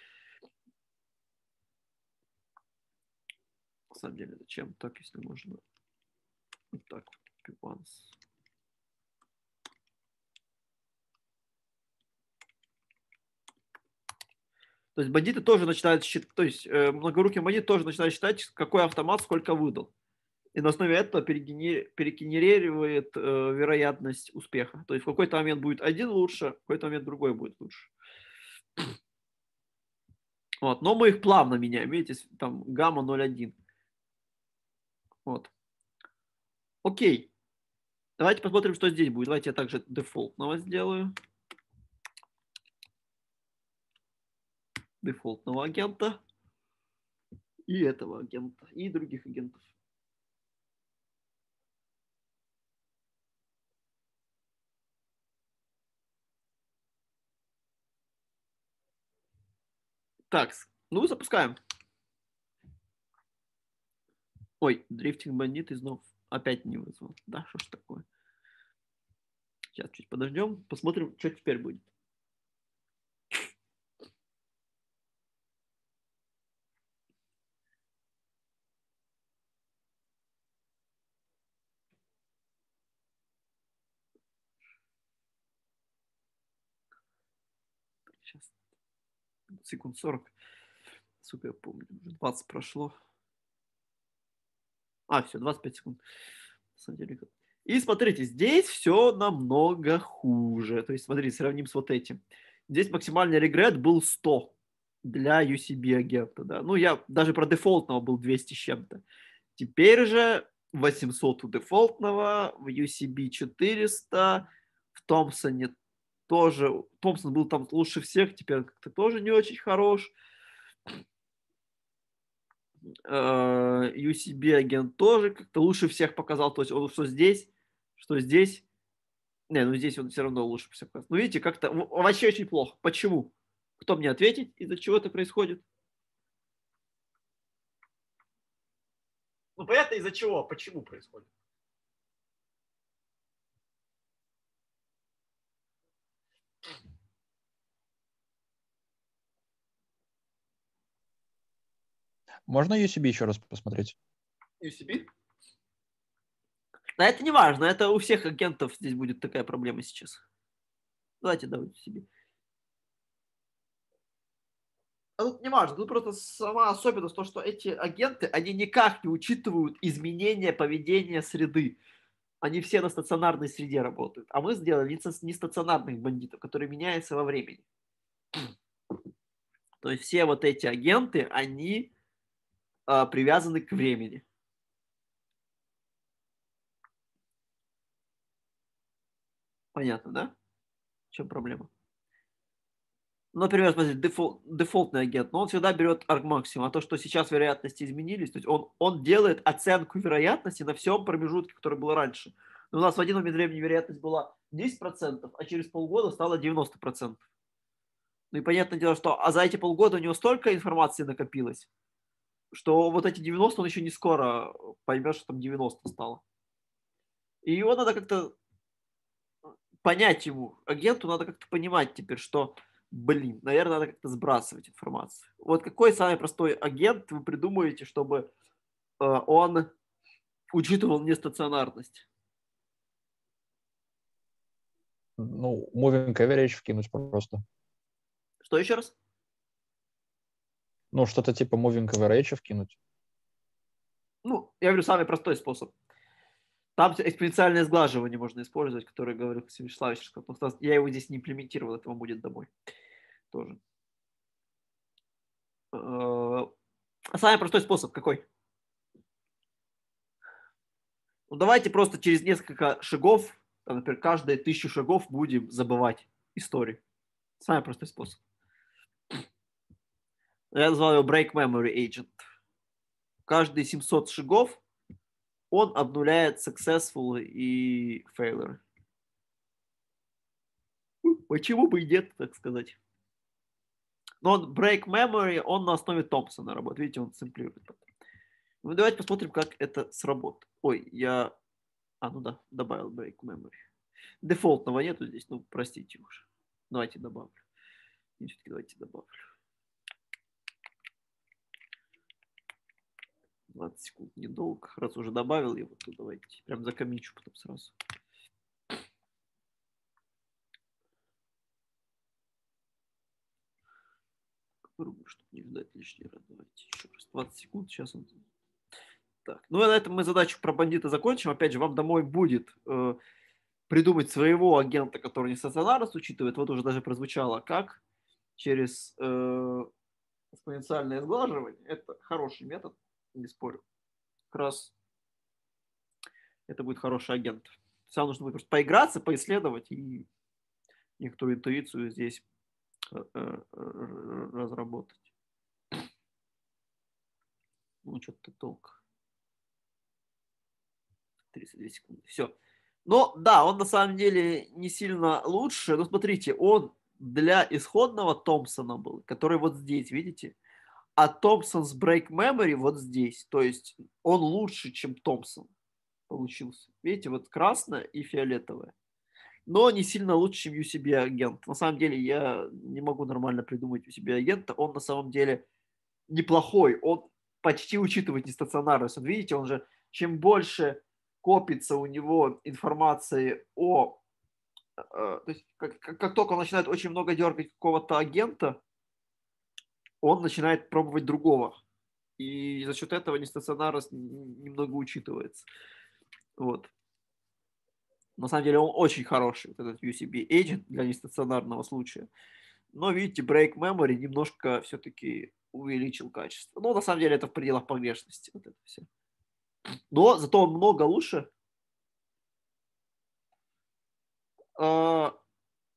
На самом деле, зачем так, если можно? Вот так, once. То есть бандиты тоже начинают считать, то есть э, многорукие бандиты тоже начинают считать, какой автомат сколько выдал и на основе этого перегенерирует э, вероятность успеха. То есть в какой-то момент будет один лучше, в какой-то момент другой будет лучше. Вот. Но мы их плавно меняем. Видите, там гамма 0,1. Вот. Окей. Давайте посмотрим, что здесь будет. Давайте я также дефолтного сделаю. Дефолтного агента. И этого агента. И других агентов. Так, ну запускаем. Ой, дрифтинг бандит и снова опять не вызвал. Да, что ж такое. Сейчас чуть подождем, посмотрим, что теперь будет. секунд 40. Сука, я помню, уже 20 прошло. А, все, 25 секунд. На самом деле. И смотрите, здесь все намного хуже. То есть, смотрите, сравним с вот этим. Здесь максимальный регрет был 100 для UCB агента. Да? Ну, я даже про дефолтного был 200 с чем-то. Теперь же 800 у дефолтного, в UCB 400, в Томпсоне тоже. Томпсон был там лучше всех, теперь как-то тоже не очень хорош. UCB э, агент тоже как-то лучше всех показал. То есть он что здесь, что здесь. Не, ну здесь он все равно лучше всех показал. Ну видите, как-то вообще очень плохо. Почему? Кто мне ответит? Из-за чего это происходит? Ну понятно, из-за чего, почему происходит. Можно UCB еще раз посмотреть? UCB? Да это не важно, это у всех агентов здесь будет такая проблема сейчас. Давайте давайте себе. А тут не важно, тут просто сама особенность то, что эти агенты, они никак не учитывают изменения поведения среды. Они все на стационарной среде работают. А мы сделали не стационарных бандитов, которые меняются во времени. То есть все вот эти агенты, они э, привязаны к времени. Понятно, да? В чем проблема? Ну, например, смотрите, дефолт, дефолтный агент, но он всегда берет аргмаксимум, а то, что сейчас вероятности изменились, то есть он, он делает оценку вероятности на всем промежутке, который был раньше. Но у нас в один момент времени вероятность была 10%, а через полгода стала 90%. Ну и понятное дело, что а за эти полгода у него столько информации накопилось, что вот эти 90 он еще не скоро поймет, что там 90 стало. И его надо как-то понять ему, агенту надо как-то понимать теперь, что, блин, наверное, надо как-то сбрасывать информацию. Вот какой самый простой агент вы придумаете, чтобы э, он учитывал нестационарность? Ну, moving coverage вкинуть просто. Что еще раз? Ну, что-то типа moving average вкинуть. Ну, я говорю, самый простой способ. Там экспоненциальное сглаживание можно использовать, которое говорил Всеволодович, что я его здесь не имплементировал, этого будет домой тоже. Э, самый простой способ какой? Ну, давайте просто через несколько шагов, там, например, каждые тысячу шагов будем забывать историю. Самый простой способ я назвал его Break Memory Agent. Каждые 700 шагов он обнуляет successful и failure. Почему бы и нет, так сказать. Но он Break Memory, он на основе Томпсона работает. Видите, он сэмплирует. Ну, давайте посмотрим, как это сработает. Ой, я... А, ну да, добавил Break Memory. Дефолтного нету здесь, ну, простите уж. Давайте добавлю. Все-таки давайте добавлю. 20 секунд недолго. Раз уже добавил его, то давайте прям закомичу потом сразу. Попробую, чтобы не ждать лишний раз. Давайте еще раз. 20 секунд. Сейчас он... Так. Ну, на этом мы задачу про бандита закончим. Опять же, вам домой будет э, придумать своего агента, который не стационарность учитывает. Вот уже даже прозвучало, как через э, экспоненциальное сглаживание. Это хороший метод не спорю. Как раз это будет хороший агент. Сам нужно будет просто поиграться, поисследовать и некоторую интуицию здесь э, э, разработать. Ну, что-то толк. 32 секунды. Все. Но да, он на самом деле не сильно лучше. Но смотрите, он для исходного Томпсона был, который вот здесь, видите? а Томпсон's Break Memory вот здесь. То есть он лучше, чем Томпсон получился. Видите, вот красное и фиолетовое. Но не сильно лучше, чем UCB агент. На самом деле я не могу нормально придумать UCB агента. Он на самом деле неплохой. Он почти учитывает нестационарность. Вот видите, он же чем больше копится у него информации о... Э, то есть как, как, как только он начинает очень много дергать какого-то агента, он начинает пробовать другого. И за счет этого нестационарность немного учитывается. Вот. На самом деле он очень хороший, этот UCB agent для нестационарного случая. Но, видите, break memory немножко все-таки увеличил качество. Но ну, на самом деле это в пределах погрешности. Вот это все. Но зато он много лучше. А,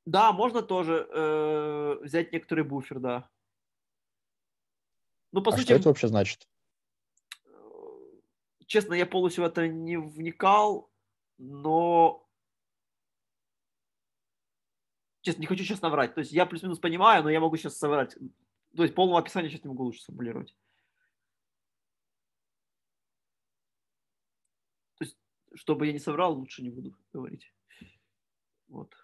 да, можно тоже э, взять некоторый буфер, да. Ну, по а сути, что это вообще значит? Честно, я полностью в это не вникал, но честно, не хочу сейчас наврать. То есть я плюс-минус понимаю, но я могу сейчас соврать. То есть полного описания сейчас не могу лучше сформулировать. То есть, чтобы я не соврал, лучше не буду говорить. Вот.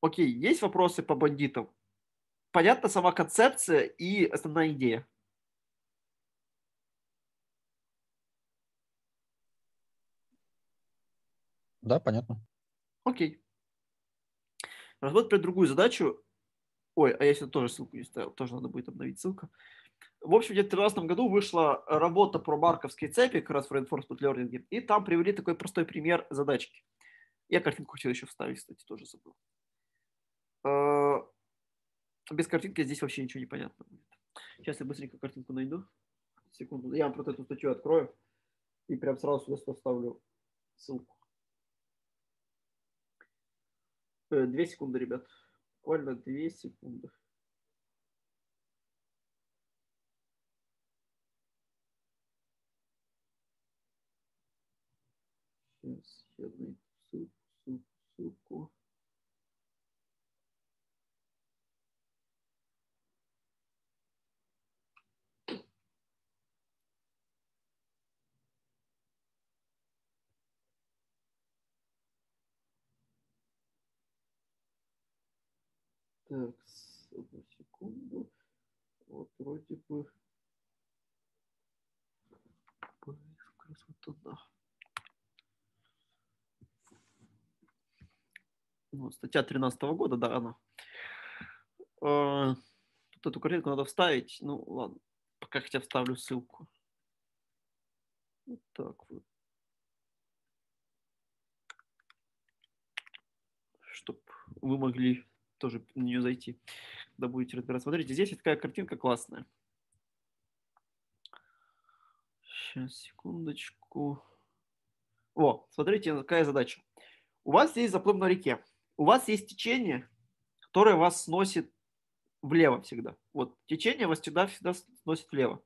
Окей, есть вопросы по бандитам? понятна сама концепция и основная идея. Да, понятно. Окей. Разбор про другую задачу. Ой, а я сюда тоже ссылку не ставил, тоже надо будет обновить ссылку. В общем, где-то в 2013 году вышла работа про марковские цепи, как раз в reinforcement learning, и там привели такой простой пример задачки. Я картинку хотел еще вставить, кстати, тоже забыл. Э, а без картинки здесь вообще ничего не понятно Сейчас я быстренько картинку найду. Секунду. Я вам просто эту статью открою и прям сразу сюда поставлю ссылку. Э, две секунды, ребят. Буквально две секунды. Сейчас я найду ссылку, ссылку, ссылку. вроде бы как раз вот туда. Ну, статья 13 -го года, да, она. Э, тут эту картинку надо вставить. Ну, ладно, пока хотя вставлю ссылку. Вот так вот. Чтобы вы могли тоже на нее зайти когда будете разбирать. Смотрите, здесь такая картинка классная. Сейчас, секундочку. О, смотрите, какая задача. У вас есть заплыв на реке. У вас есть течение, которое вас сносит влево всегда. Вот, течение вас всегда, всегда сносит влево.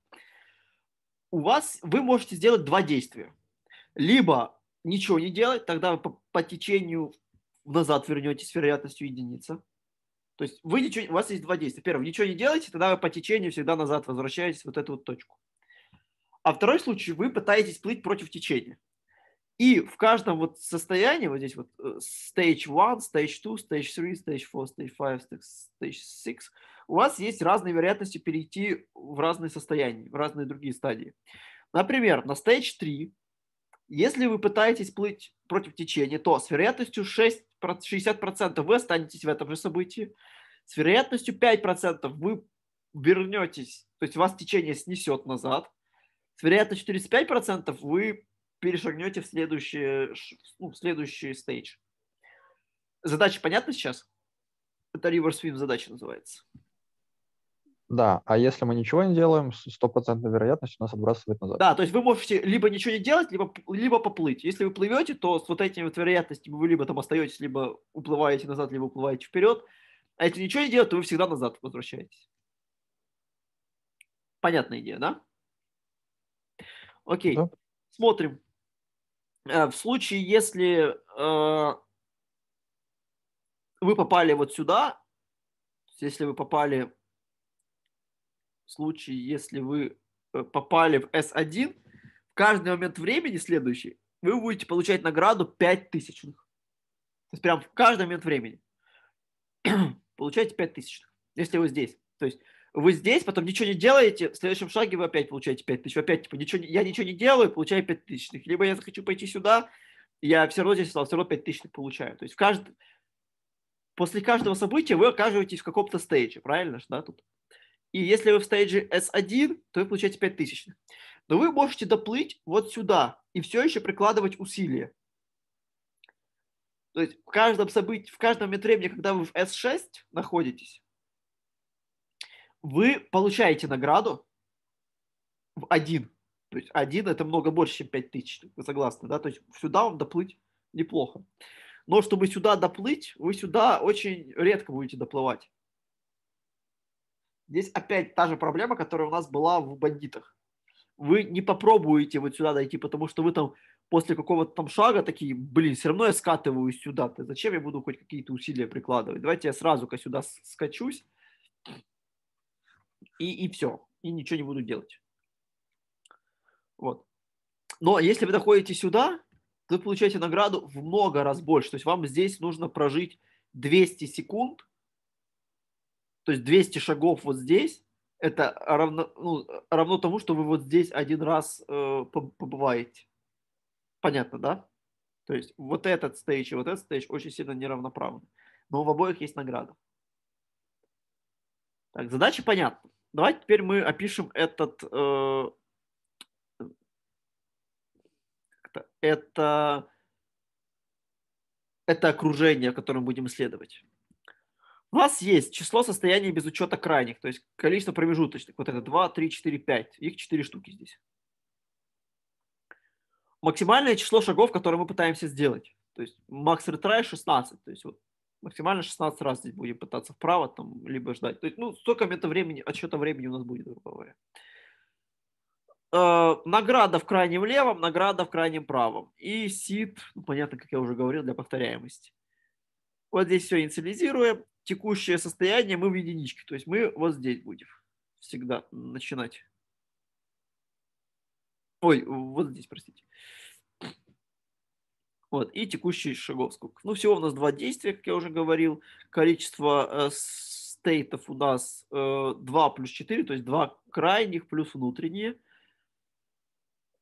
У вас, вы можете сделать два действия. Либо ничего не делать, тогда вы по, по течению назад вернетесь с вероятностью единица. То есть вы ничего, у вас есть два действия. Первое, ничего не делаете, тогда вы по течению всегда назад возвращаетесь в вот эту вот точку. А второй случай, вы пытаетесь плыть против течения. И в каждом вот состоянии, вот здесь вот э, stage 1, stage 2, stage 3, stage 4, stage 5, stage 6, у вас есть разные вероятности перейти в разные состояния, в разные другие стадии. Например, на stage 3, если вы пытаетесь плыть против течения, то с вероятностью 6 60% вы останетесь в этом же событии, с вероятностью 5% вы вернетесь, то есть вас течение снесет назад, с вероятностью 45% вы перешагнете в следующий, ну, в следующий стейдж. Задача понятна сейчас? Это reverse swim задача называется. Да, а если мы ничего не делаем, стопроцентная вероятность у нас отбрасывает назад. Да, то есть вы можете либо ничего не делать, либо, либо поплыть. Если вы плывете, то с вот этими вот вероятностями вы либо там остаетесь, либо уплываете назад, либо уплываете вперед. А если ничего не делать, то вы всегда назад возвращаетесь. Понятная идея, да? Окей, да. смотрим. Э, в случае, если э, вы попали вот сюда, если вы попали случае, если вы э, попали в S1, в каждый момент времени следующий вы будете получать награду 5 тысячных. То есть прям в каждый момент времени. получаете 5 тысячных, если вы здесь. То есть вы здесь, потом ничего не делаете, в следующем шаге вы опять получаете 5 тысяч. Опять, типа, ничего, я ничего не делаю, получаю 5 тысячных. Либо я захочу пойти сюда, я все равно здесь все равно 5 тысячных получаю. То есть в каждый... после каждого события вы оказываетесь в каком-то стейдже, правильно же, да, тут? И если вы в стейдже S1, то вы получаете 5000. Но вы можете доплыть вот сюда и все еще прикладывать усилия. То есть в каждом событии, в каждом момент времени, когда вы в S6 находитесь, вы получаете награду в 1. То есть 1 это много больше, чем 5000, вы согласны, да? То есть сюда вам доплыть неплохо. Но чтобы сюда доплыть, вы сюда очень редко будете доплывать. Здесь опять та же проблема, которая у нас была в бандитах. Вы не попробуете вот сюда дойти, потому что вы там после какого-то там шага такие, блин, все равно я скатываюсь сюда. -то. Зачем я буду хоть какие-то усилия прикладывать? Давайте я сразу-ка сюда скачусь и, и все. И ничего не буду делать. Вот. Но если вы доходите сюда, вы получаете награду в много раз больше. То есть вам здесь нужно прожить 200 секунд – то есть 200 шагов вот здесь, это равно, ну, равно тому, что вы вот здесь один раз э, побываете. Понятно, да? То есть вот этот стейдж и вот этот стейдж очень сильно неравноправны. Но в обоих есть награда. Так, задача понятна. Давайте теперь мы опишем этот... Э, это, это окружение, которое мы будем исследовать. У нас есть число состояний без учета крайних, то есть количество промежуточных. Вот это 2, 3, 4, 5. Их 4 штуки здесь. Максимальное число шагов, которые мы пытаемся сделать. То есть макс ретрай 16. То есть вот максимально 16 раз здесь будем пытаться вправо, там, либо ждать. То есть, ну, столько это времени, отсчета времени у нас будет, грубо говоря. Э, награда в крайнем левом, награда в крайнем правом. И сид, ну, понятно, как я уже говорил, для повторяемости. Вот здесь все инициализируем текущее состояние мы в единичке. То есть мы вот здесь будем всегда начинать. Ой, вот здесь, простите. Вот, и текущий шагов сколько. Ну, всего у нас два действия, как я уже говорил. Количество э, стейтов у нас 2 э, плюс 4, то есть два крайних плюс внутренние.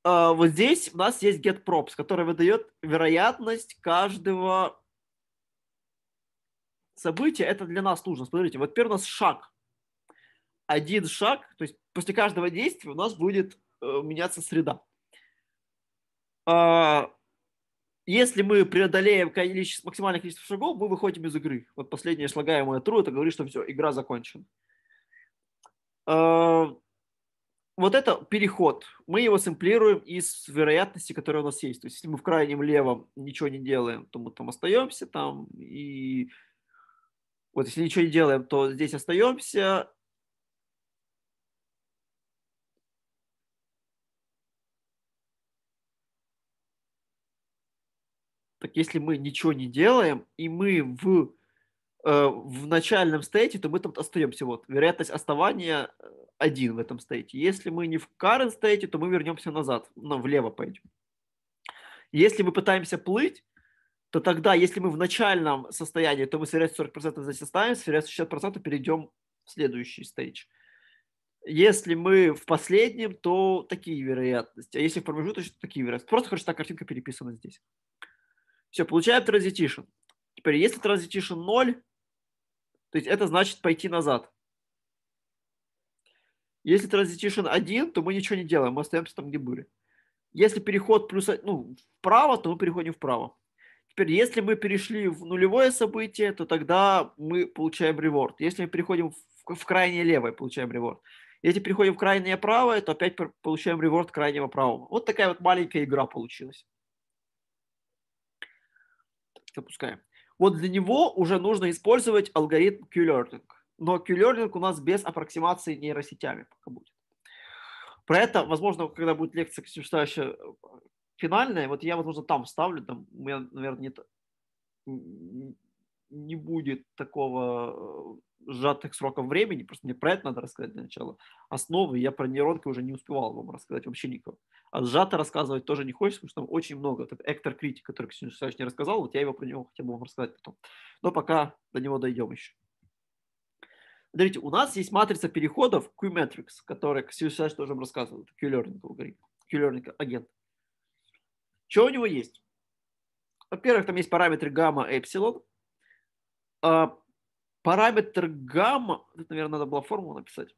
А, вот здесь у нас есть get props, который выдает вероятность каждого события это для нас нужно. Смотрите, вот теперь у нас шаг. Один шаг, то есть после каждого действия у нас будет э, меняться среда. А, если мы преодолеем количество, максимальное количество шагов, мы выходим из игры. Вот последнее шлагаемая тру, это говорит, что все, игра закончена. А, вот это переход. Мы его сэмплируем из вероятности, которая у нас есть. То есть, если мы в крайнем левом ничего не делаем, то мы там остаемся там и вот если ничего не делаем, то здесь остаемся. Так если мы ничего не делаем, и мы в, э, в начальном стейте, то мы там остаемся. Вот, вероятность оставания э, один в этом стейте. Если мы не в current стейте, то мы вернемся назад, ну, влево пойдем. Если мы пытаемся плыть, то тогда, если мы в начальном состоянии, то мы с 40% здесь оставимся, с вероятностью 60% перейдем в следующий стейдж. Если мы в последнем, то такие вероятности. А если в промежуточном, то такие вероятности. Просто короче, та картинка переписана здесь. Все, получаем transition. Теперь, если transition 0, то есть это значит пойти назад. Если transition 1, то мы ничего не делаем, мы остаемся там, где были. Если переход плюс, ну, вправо, то мы переходим вправо. Теперь, если мы перешли в нулевое событие, то тогда мы получаем реворд. Если мы переходим в, в крайнее левое, получаем реворд. Если переходим в крайнее правое, то опять получаем реворд крайнего правого. Вот такая вот маленькая игра получилась. Запускаем. Вот для него уже нужно использовать алгоритм Q-Learning. Но Q-Learning у нас без аппроксимации нейросетями пока будет. Про это, возможно, когда будет лекция, финальное, вот я, возможно, там вставлю, там у меня, наверное, нет, не будет такого э, сжатых сроков времени, просто мне про это надо рассказать для начала. Основы я про нейронки уже не успевал вам рассказать вообще никого. А сжато рассказывать тоже не хочется, потому что там очень много. это Эктор Критик, который Ксения Александрович не рассказал, вот я его про него хотя бы вам рассказать потом. Но пока до него дойдем еще. Смотрите, у нас есть матрица переходов Q-Matrix, которая Ксения Александрович тоже вам рассказывал. Это Q-Learning алгоритм, Q-Learning агент. Что у него есть? Во-первых, там есть параметры гамма, эпсилон. А, параметр гамма, тут, наверное, надо было формулу написать,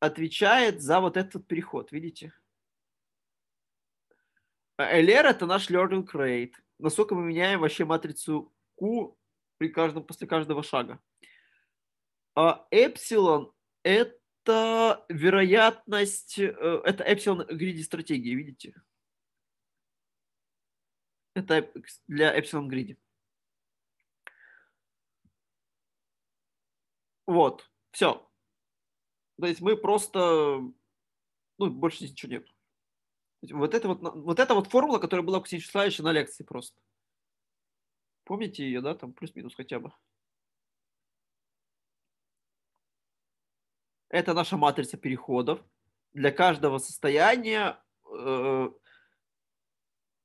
отвечает за вот этот переход, видите? А, LR – это наш learning rate. Насколько мы меняем вообще матрицу Q при каждом, после каждого шага. А эпсилон – это вероятность, э, это эпсилон гриди стратегии, видите? Это для Epsilon Grid. Вот, все. То есть мы просто, ну, больше здесь ничего нет. Вот это вот, вот эта вот формула, которая была у Ксении Вячеславовича на лекции просто. Помните ее, да, там плюс-минус хотя бы. Это наша матрица переходов. Для каждого состояния э,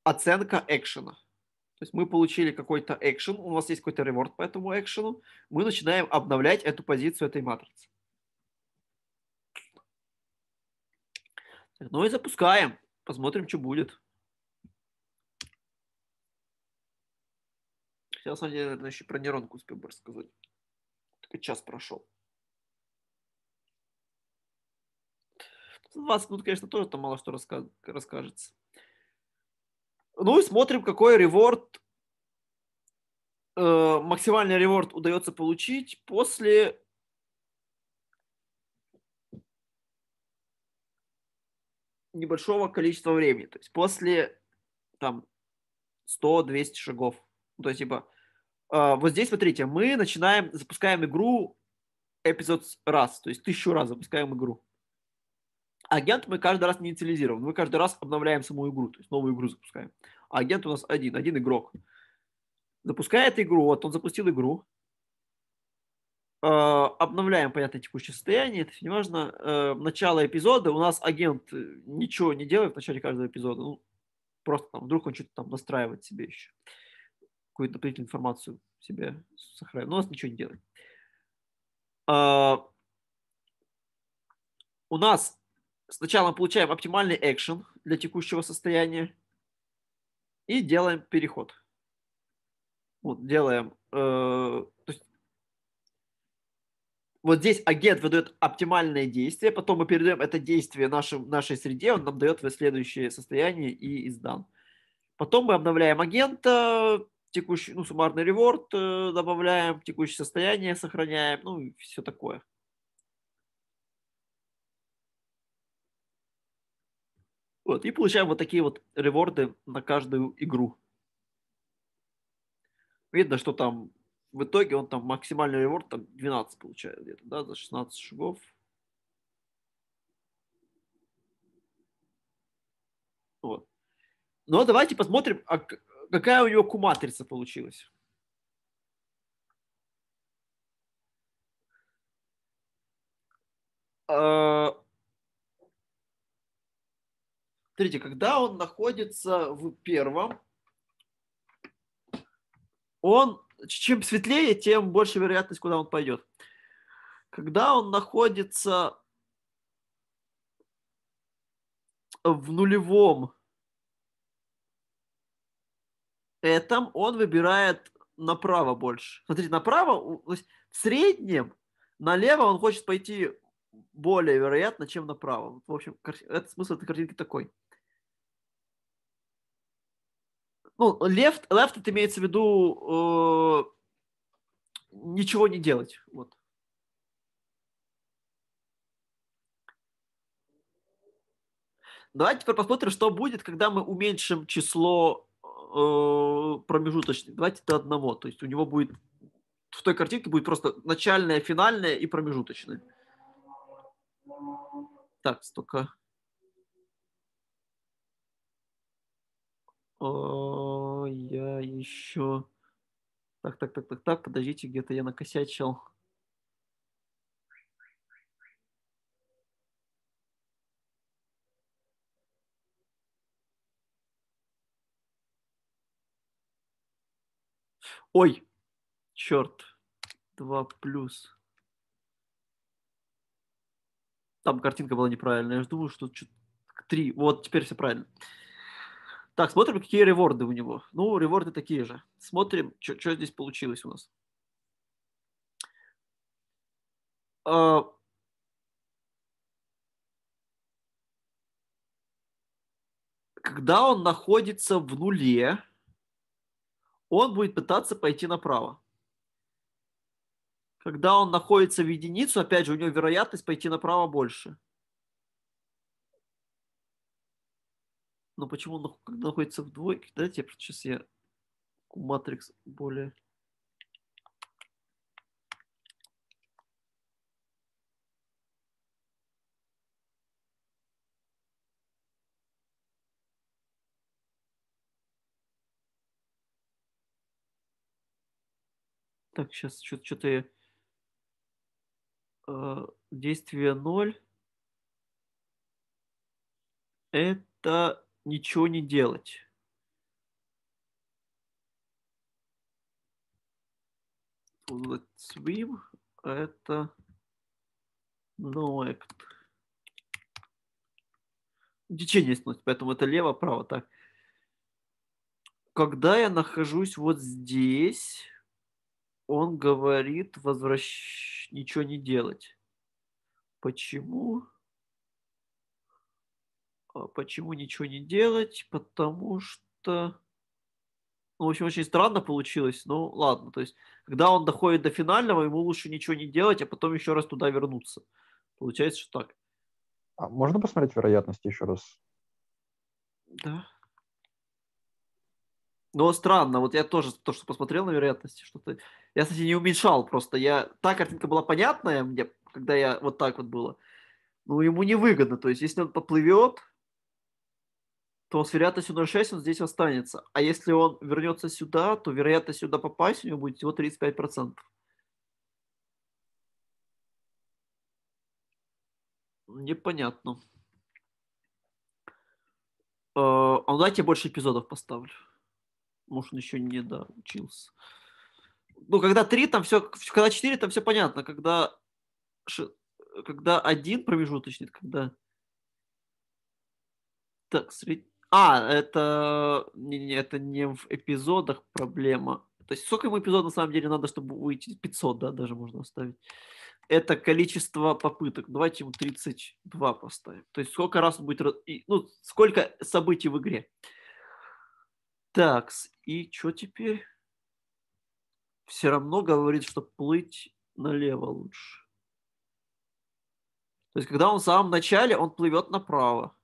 оценка экшена. То есть мы получили какой-то экшен, у нас есть какой-то реворд по этому экшену, мы начинаем обновлять эту позицию этой матрицы. Ну и запускаем, посмотрим, что будет. Я, на самом деле, наверное, еще про нейронку успел бы рассказать. Только час прошел. 20 минут, конечно, тоже там мало что раска... расскажется. Ну и смотрим, какой реворд, э, максимальный реворд удается получить после небольшого количества времени. То есть после там 100-200 шагов. То есть типа э, вот здесь, смотрите, мы начинаем, запускаем игру эпизод раз, то есть тысячу раз запускаем игру агент мы каждый раз не инициализируем. Мы каждый раз обновляем саму игру, то есть новую игру запускаем. А агент у нас один, один игрок. Запускает игру, вот он запустил игру. Э, обновляем, понятно, текущее состояние, это не важно. Э, начало эпизода у нас агент э, ничего не делает в начале каждого эпизода. Ну, просто там, вдруг он что-то там настраивает себе еще. Какую-то дополнительную информацию себе сохраняет. Но у нас ничего не делает. Э, у нас сначала получаем оптимальный экшен для текущего состояния и делаем переход. Вот, делаем... Э, есть, вот здесь агент выдает оптимальное действие, потом мы передаем это действие нашим, нашей среде, он нам дает следующее состояние и издан. Потом мы обновляем агента, текущий, ну, суммарный реворд э, добавляем, текущее состояние сохраняем, ну, и все такое. Вот. И получаем вот такие вот реворды на каждую игру. Видно, что там в итоге он там максимальный реворд там 12 получает где-то, да, за 16 шагов. Вот. Но давайте посмотрим, а какая у него куматрица получилась. А Смотрите, когда он находится в первом, он, чем светлее, тем больше вероятность, куда он пойдет. Когда он находится в нулевом этом, он выбирает направо больше. Смотрите, направо, То есть в среднем, налево он хочет пойти более вероятно, чем направо. В общем, это смысл этой картинки такой. ну, left, left это имеется в виду э, ничего не делать. Вот. Давайте теперь посмотрим, что будет, когда мы уменьшим число э, промежуточных. Давайте до одного. То есть у него будет в той картинке будет просто начальное, финальное и промежуточное. Так, столько. я еще... Так, так, так, так, так, подождите, где-то я накосячил. Ой, черт, два плюс. Там картинка была неправильная. Я думаю, что три. Вот, теперь все правильно. Так, смотрим, какие реворды у него. Ну, реворды такие же. Смотрим, что здесь получилось у нас. А, когда он находится в нуле, он будет пытаться пойти направо. Когда он находится в единицу, опять же, у него вероятность пойти направо больше. Но почему он находится в двойке? Дайте я сейчас я матрикс более... Так, сейчас что-то я... Э, действие 0. Это ничего не делать. Bullet Swim – это no act. Течение сносит, поэтому это лево-право, так. Когда я нахожусь вот здесь, он говорит возвращ... ничего не делать. Почему? А почему ничего не делать? Потому что... Ну, в общем, очень странно получилось. но ладно. То есть, когда он доходит до финального, ему лучше ничего не делать, а потом еще раз туда вернуться. Получается, что так. А можно посмотреть вероятности еще раз? Да. Но странно, вот я тоже то, что посмотрел на вероятности, что-то... Я, кстати, не уменьшал просто. Я... Та картинка была понятная мне, когда я вот так вот было. Ну, ему невыгодно. То есть, если он поплывет, то с вероятностью 0,6 он здесь останется. А если он вернется сюда, то вероятность сюда попасть у него будет всего 35%. Непонятно. А, а ну, давайте я больше эпизодов поставлю. Может, он еще не доучился. Ну, когда 3, там все... Когда 4, там все понятно. Когда, когда один промежуточный, когда... Так, средний... А, это, не, не, это не в эпизодах проблема. То есть сколько ему эпизод на самом деле надо, чтобы выйти? 500, да, даже можно оставить. Это количество попыток. Давайте ему 32 поставим. То есть сколько раз он будет... Ну, сколько событий в игре. Так, и что теперь? Все равно говорит, что плыть налево лучше. То есть, когда он в самом начале, он плывет направо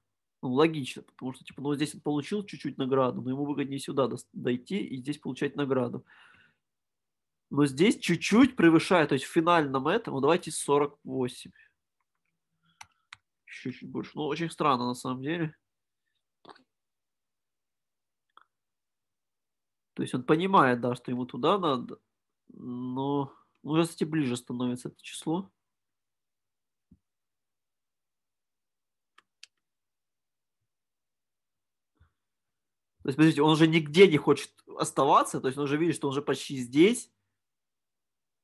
ну, логично, потому что, типа, ну, здесь он получил чуть-чуть награду, но ему выгоднее сюда дойти и здесь получать награду. Но здесь чуть-чуть превышает, то есть в финальном этом, ну, давайте 48. Еще чуть больше. Ну, очень странно, на самом деле. То есть он понимает, да, что ему туда надо, но уже, кстати, ближе становится это число. То есть, подождите, он уже нигде не хочет оставаться, то есть он уже видит, что он уже почти здесь.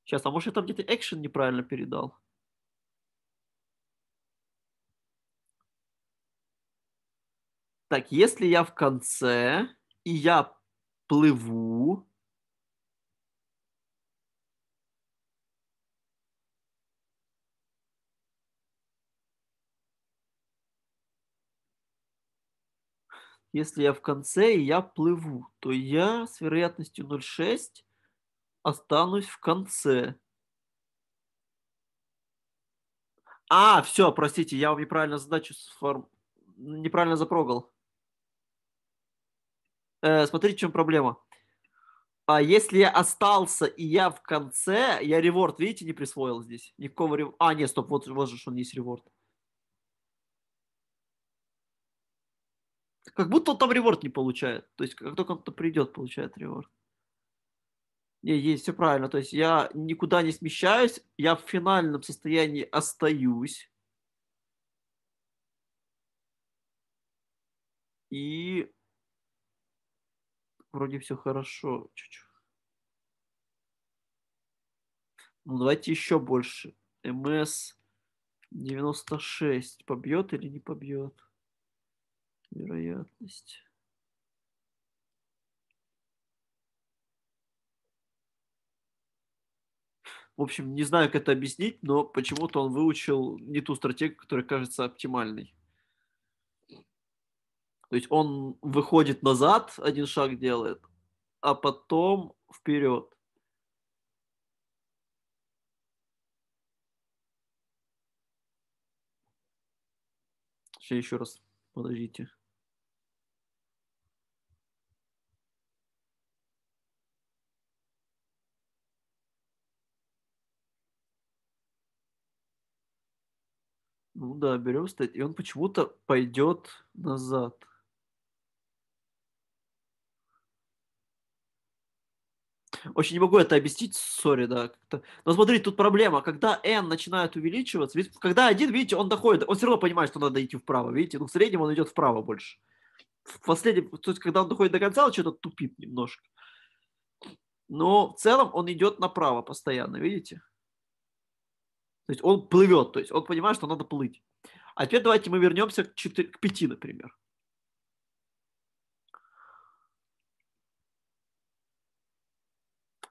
Сейчас, а может я там где-то экшен неправильно передал? Так, если я в конце, и я плыву, если я в конце и я плыву, то я с вероятностью 0,6 останусь в конце. А, все, простите, я вам неправильно задачу сформ... неправильно запрогал. Э, смотрите, в чем проблема. А если я остался и я в конце, я реворд, видите, не присвоил здесь. Никакого рев... А, нет, стоп, вот, вот же он есть реворд. как будто он там реворд не получает. То есть, как только он -то придет, получает реворд. Не, есть, все правильно. То есть, я никуда не смещаюсь, я в финальном состоянии остаюсь. И вроде все хорошо. Чуть-чуть. Ну, давайте еще больше. МС 96 побьет или не побьет? вероятность. В общем, не знаю, как это объяснить, но почему-то он выучил не ту стратегию, которая кажется оптимальной. То есть он выходит назад, один шаг делает, а потом вперед. Сейчас еще раз, подождите. Ну да, берем стать. И он почему-то пойдет назад. Очень не могу это объяснить, сори, да. Но смотри, тут проблема. Когда n начинает увеличиваться, ведь когда один, видите, он доходит, он все равно понимает, что надо идти вправо, видите? но ну, в среднем он идет вправо больше. В последнем, то есть, когда он доходит до конца, он что-то тупит немножко. Но в целом он идет направо постоянно, видите? То есть он плывет, то есть он понимает, что надо плыть. А теперь давайте мы вернемся к, 4, к 5, например.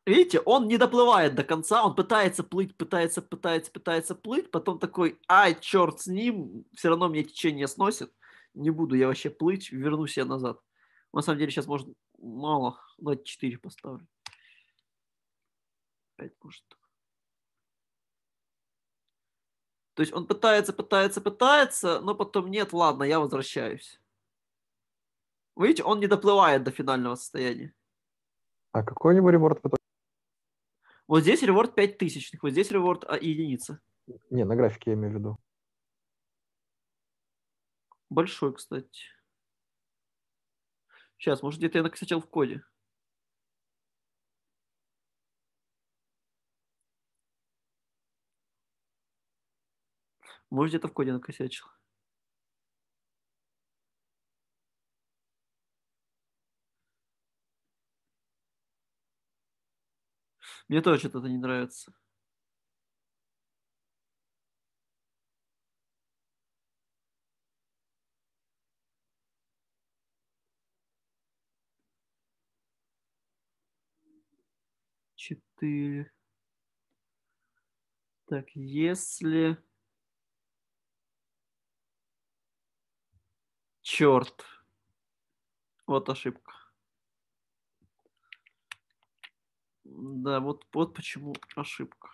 Видите, он не доплывает до конца, он пытается плыть, пытается, пытается, пытается плыть, потом такой, ай, черт с ним, все равно мне течение сносит, не буду я вообще плыть, вернусь я назад. На самом деле сейчас можно мало, давайте 4 поставлю. 5 может. То есть он пытается, пытается, пытается, но потом нет, ладно, я возвращаюсь. Вы видите, он не доплывает до финального состояния. А какой у него реворд потом? Вот здесь реворд 5 тысячных, вот здесь реворд а, единица. Не, на графике я имею в виду. Большой, кстати. Сейчас, может, где-то я накосячил в коде. Может, где-то в коде накосячил. Мне тоже что-то не нравится. Четыре. Так, если... Черт. Вот ошибка. Да, вот, вот почему ошибка.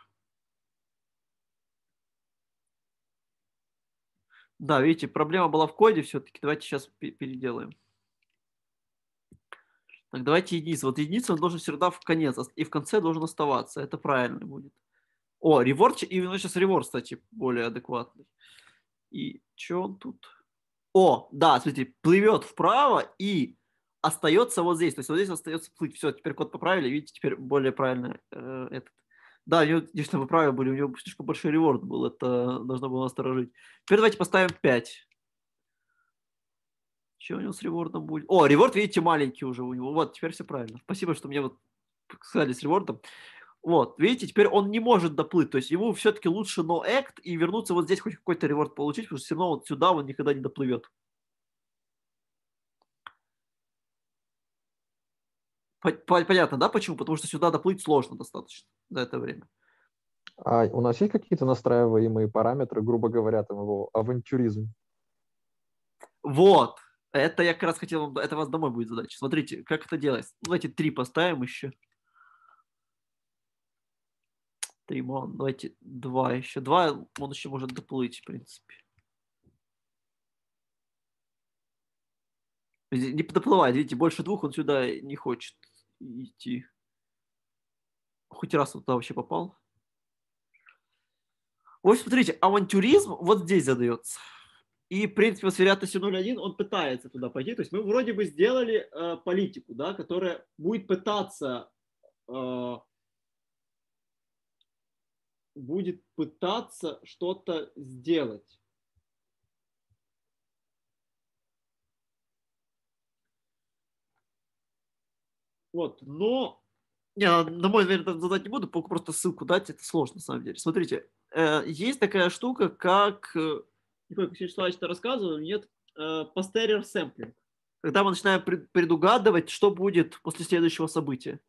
Да, видите, проблема была в коде все-таки. Давайте сейчас переделаем. Так, давайте единица. Вот единица должен всегда в конец, и в конце должен оставаться. Это правильно будет. О, реворд, именно сейчас реворд, кстати, более адекватный. И что он тут? О, да, смотрите, плывет вправо и остается вот здесь. То есть вот здесь остается плыть. Все, теперь код поправили, видите, теперь более правильно э, этот. Да, у него, конечно, вы правы были, у него слишком большой реворд был, это должно было насторожить. Теперь давайте поставим 5. Что у него с ревордом будет? О, реворд, видите, маленький уже у него. Вот, теперь все правильно. Спасибо, что мне вот сказали с ревордом. Вот, видите, теперь он не может доплыть, то есть ему все-таки лучше но act и вернуться вот здесь хоть какой-то реворд получить, потому что все равно вот сюда он никогда не доплывет. Понятно, да, почему? Потому что сюда доплыть сложно достаточно за это время. А у нас есть какие-то настраиваемые параметры, грубо говоря, там его авантюризм? Вот, это я как раз хотел, это вас домой будет задача. Смотрите, как это делается. Ну, давайте три поставим еще. Тримон. Давайте два еще. Два он еще может доплыть, в принципе. Не доплывает, видите, больше двух он сюда не хочет идти. Хоть раз он туда вообще попал. Вот смотрите, авантюризм вот здесь задается. И, в принципе, с вероятностью 0,1 он пытается туда пойти. То есть мы вроде бы сделали э, политику, да, которая будет пытаться э, будет пытаться что-то сделать. Вот, но... Я, на мой взгляд, задать не буду, просто ссылку дать, это сложно, на самом деле. Смотрите, э, есть такая штука, как, э, не помню, Ксения Вячеславович рассказывал, нет, постерер э, сэмплинг. Когда мы начинаем предугадывать, что будет после следующего события.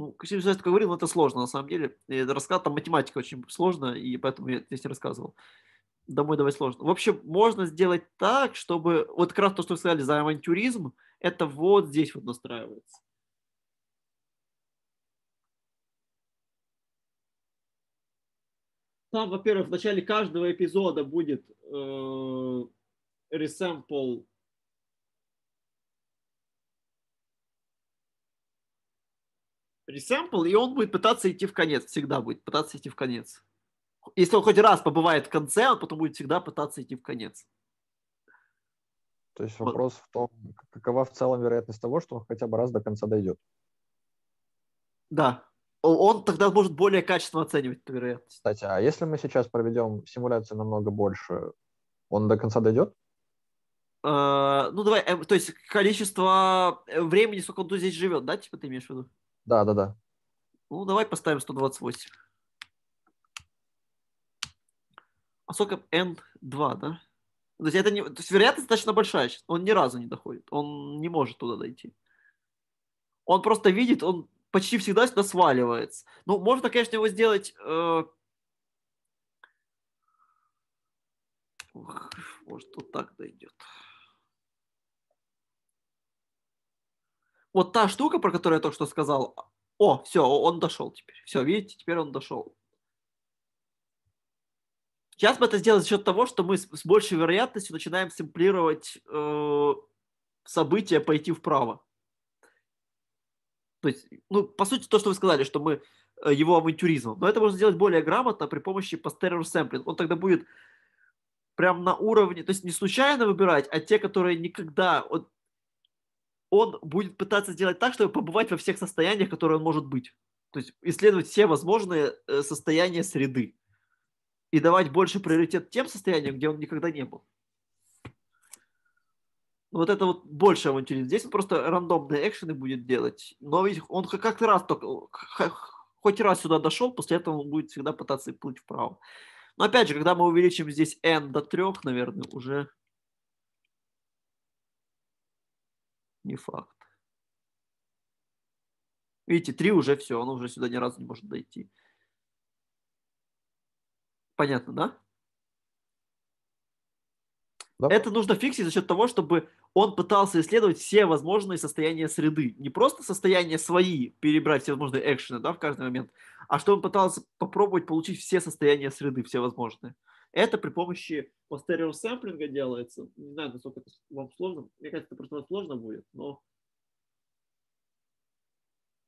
ну, Ксюша говорил, это сложно на самом деле. И рассказ, там математика очень сложная, и поэтому я здесь не рассказывал. Домой давать сложно. В общем, можно сделать так, чтобы... Вот как раз то, что вы сказали за авантюризм, это вот здесь вот настраивается. Там, во-первых, в начале каждого эпизода будет э, ресэмпл, и он будет пытаться идти в конец, всегда будет пытаться идти в конец. Если он хоть раз побывает в конце, он потом будет всегда пытаться идти в конец. То есть вопрос вот. в том, какова в целом вероятность того, что он хотя бы раз до конца дойдет. Да. Он тогда может более качественно оценивать эту вероятность. Кстати, а если мы сейчас проведем симуляцию намного больше, он до конца дойдет? Э, ну давай, э, то есть количество э, времени, сколько он тут здесь живет, да, типа ты имеешь в виду? Да, да, да. Ну, давай поставим 128. А сколько N2, да? То есть, это не, то есть вероятность достаточно большая. Сейчас. Он ни разу не доходит. Он не может туда дойти. Он просто видит, он почти всегда сюда сваливается. Ну, можно, конечно, его сделать... Э... Может, вот так дойдет. вот та штука, про которую я только что сказал, о, все, он дошел теперь. Все, видите, теперь он дошел. Сейчас мы это сделаем за счет того, что мы с большей вероятностью начинаем симплировать э, события пойти вправо. То есть, ну, по сути, то, что вы сказали, что мы э, его авантюризмом. Но это можно сделать более грамотно при помощи posterior sampling. Он тогда будет прям на уровне, то есть не случайно выбирать, а те, которые никогда, вот, он будет пытаться сделать так, чтобы побывать во всех состояниях, которые он может быть. То есть исследовать все возможные э, состояния среды и давать больше приоритет тем состояниям, где он никогда не был. Ну, вот это вот больше его интересно. Здесь он просто рандомные экшены будет делать. Но ведь он как-то раз только, хоть раз сюда дошел, после этого он будет всегда пытаться плыть вправо. Но опять же, когда мы увеличим здесь n до 3, наверное, уже Не факт. Видите, три уже все, оно уже сюда ни разу не может дойти. Понятно, да? да? Это нужно фиксить за счет того, чтобы он пытался исследовать все возможные состояния среды. Не просто состояния свои, перебрать все возможные экшены да, в каждый момент, а чтобы он пытался попробовать получить все состояния среды, все возможные. Это при помощи вот стереосэмплинга делается. Не знаю, насколько это вам сложно. Мне кажется, это просто сложно будет, но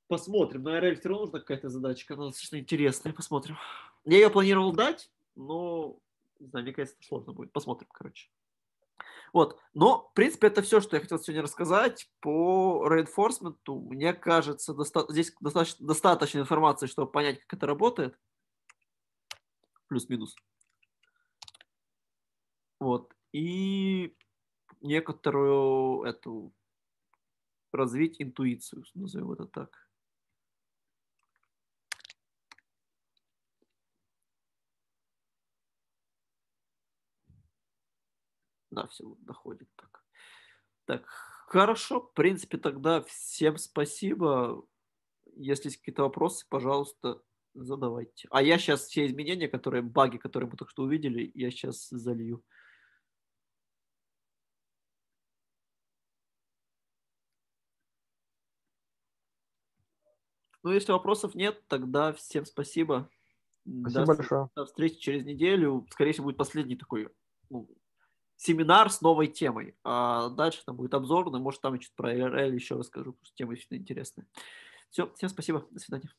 посмотрим. На RL все равно нужна какая-то задачка. Она достаточно интересная. Посмотрим. Я ее планировал дать, но не знаю, мне кажется, это сложно будет. Посмотрим, короче. Вот. Но, в принципе, это все, что я хотел сегодня рассказать по reinforcement. Мне кажется, доста- здесь достаточно, достаточно информации, чтобы понять, как это работает. Плюс-минус. Вот. И некоторую эту развить интуицию, назовем это так. Да, все доходит так. Так, хорошо. В принципе, тогда всем спасибо. Если есть какие-то вопросы, пожалуйста, задавайте. А я сейчас все изменения, которые, баги, которые мы только что увидели, я сейчас залью. Ну, если вопросов нет, тогда всем спасибо. Спасибо до, большое. До встречи через неделю. Скорее всего, будет последний такой ну, семинар с новой темой. А дальше там будет обзор, но ну, может там я что-то про RL еще расскажу, потому что тема действительно интересная. Все, всем спасибо. До свидания.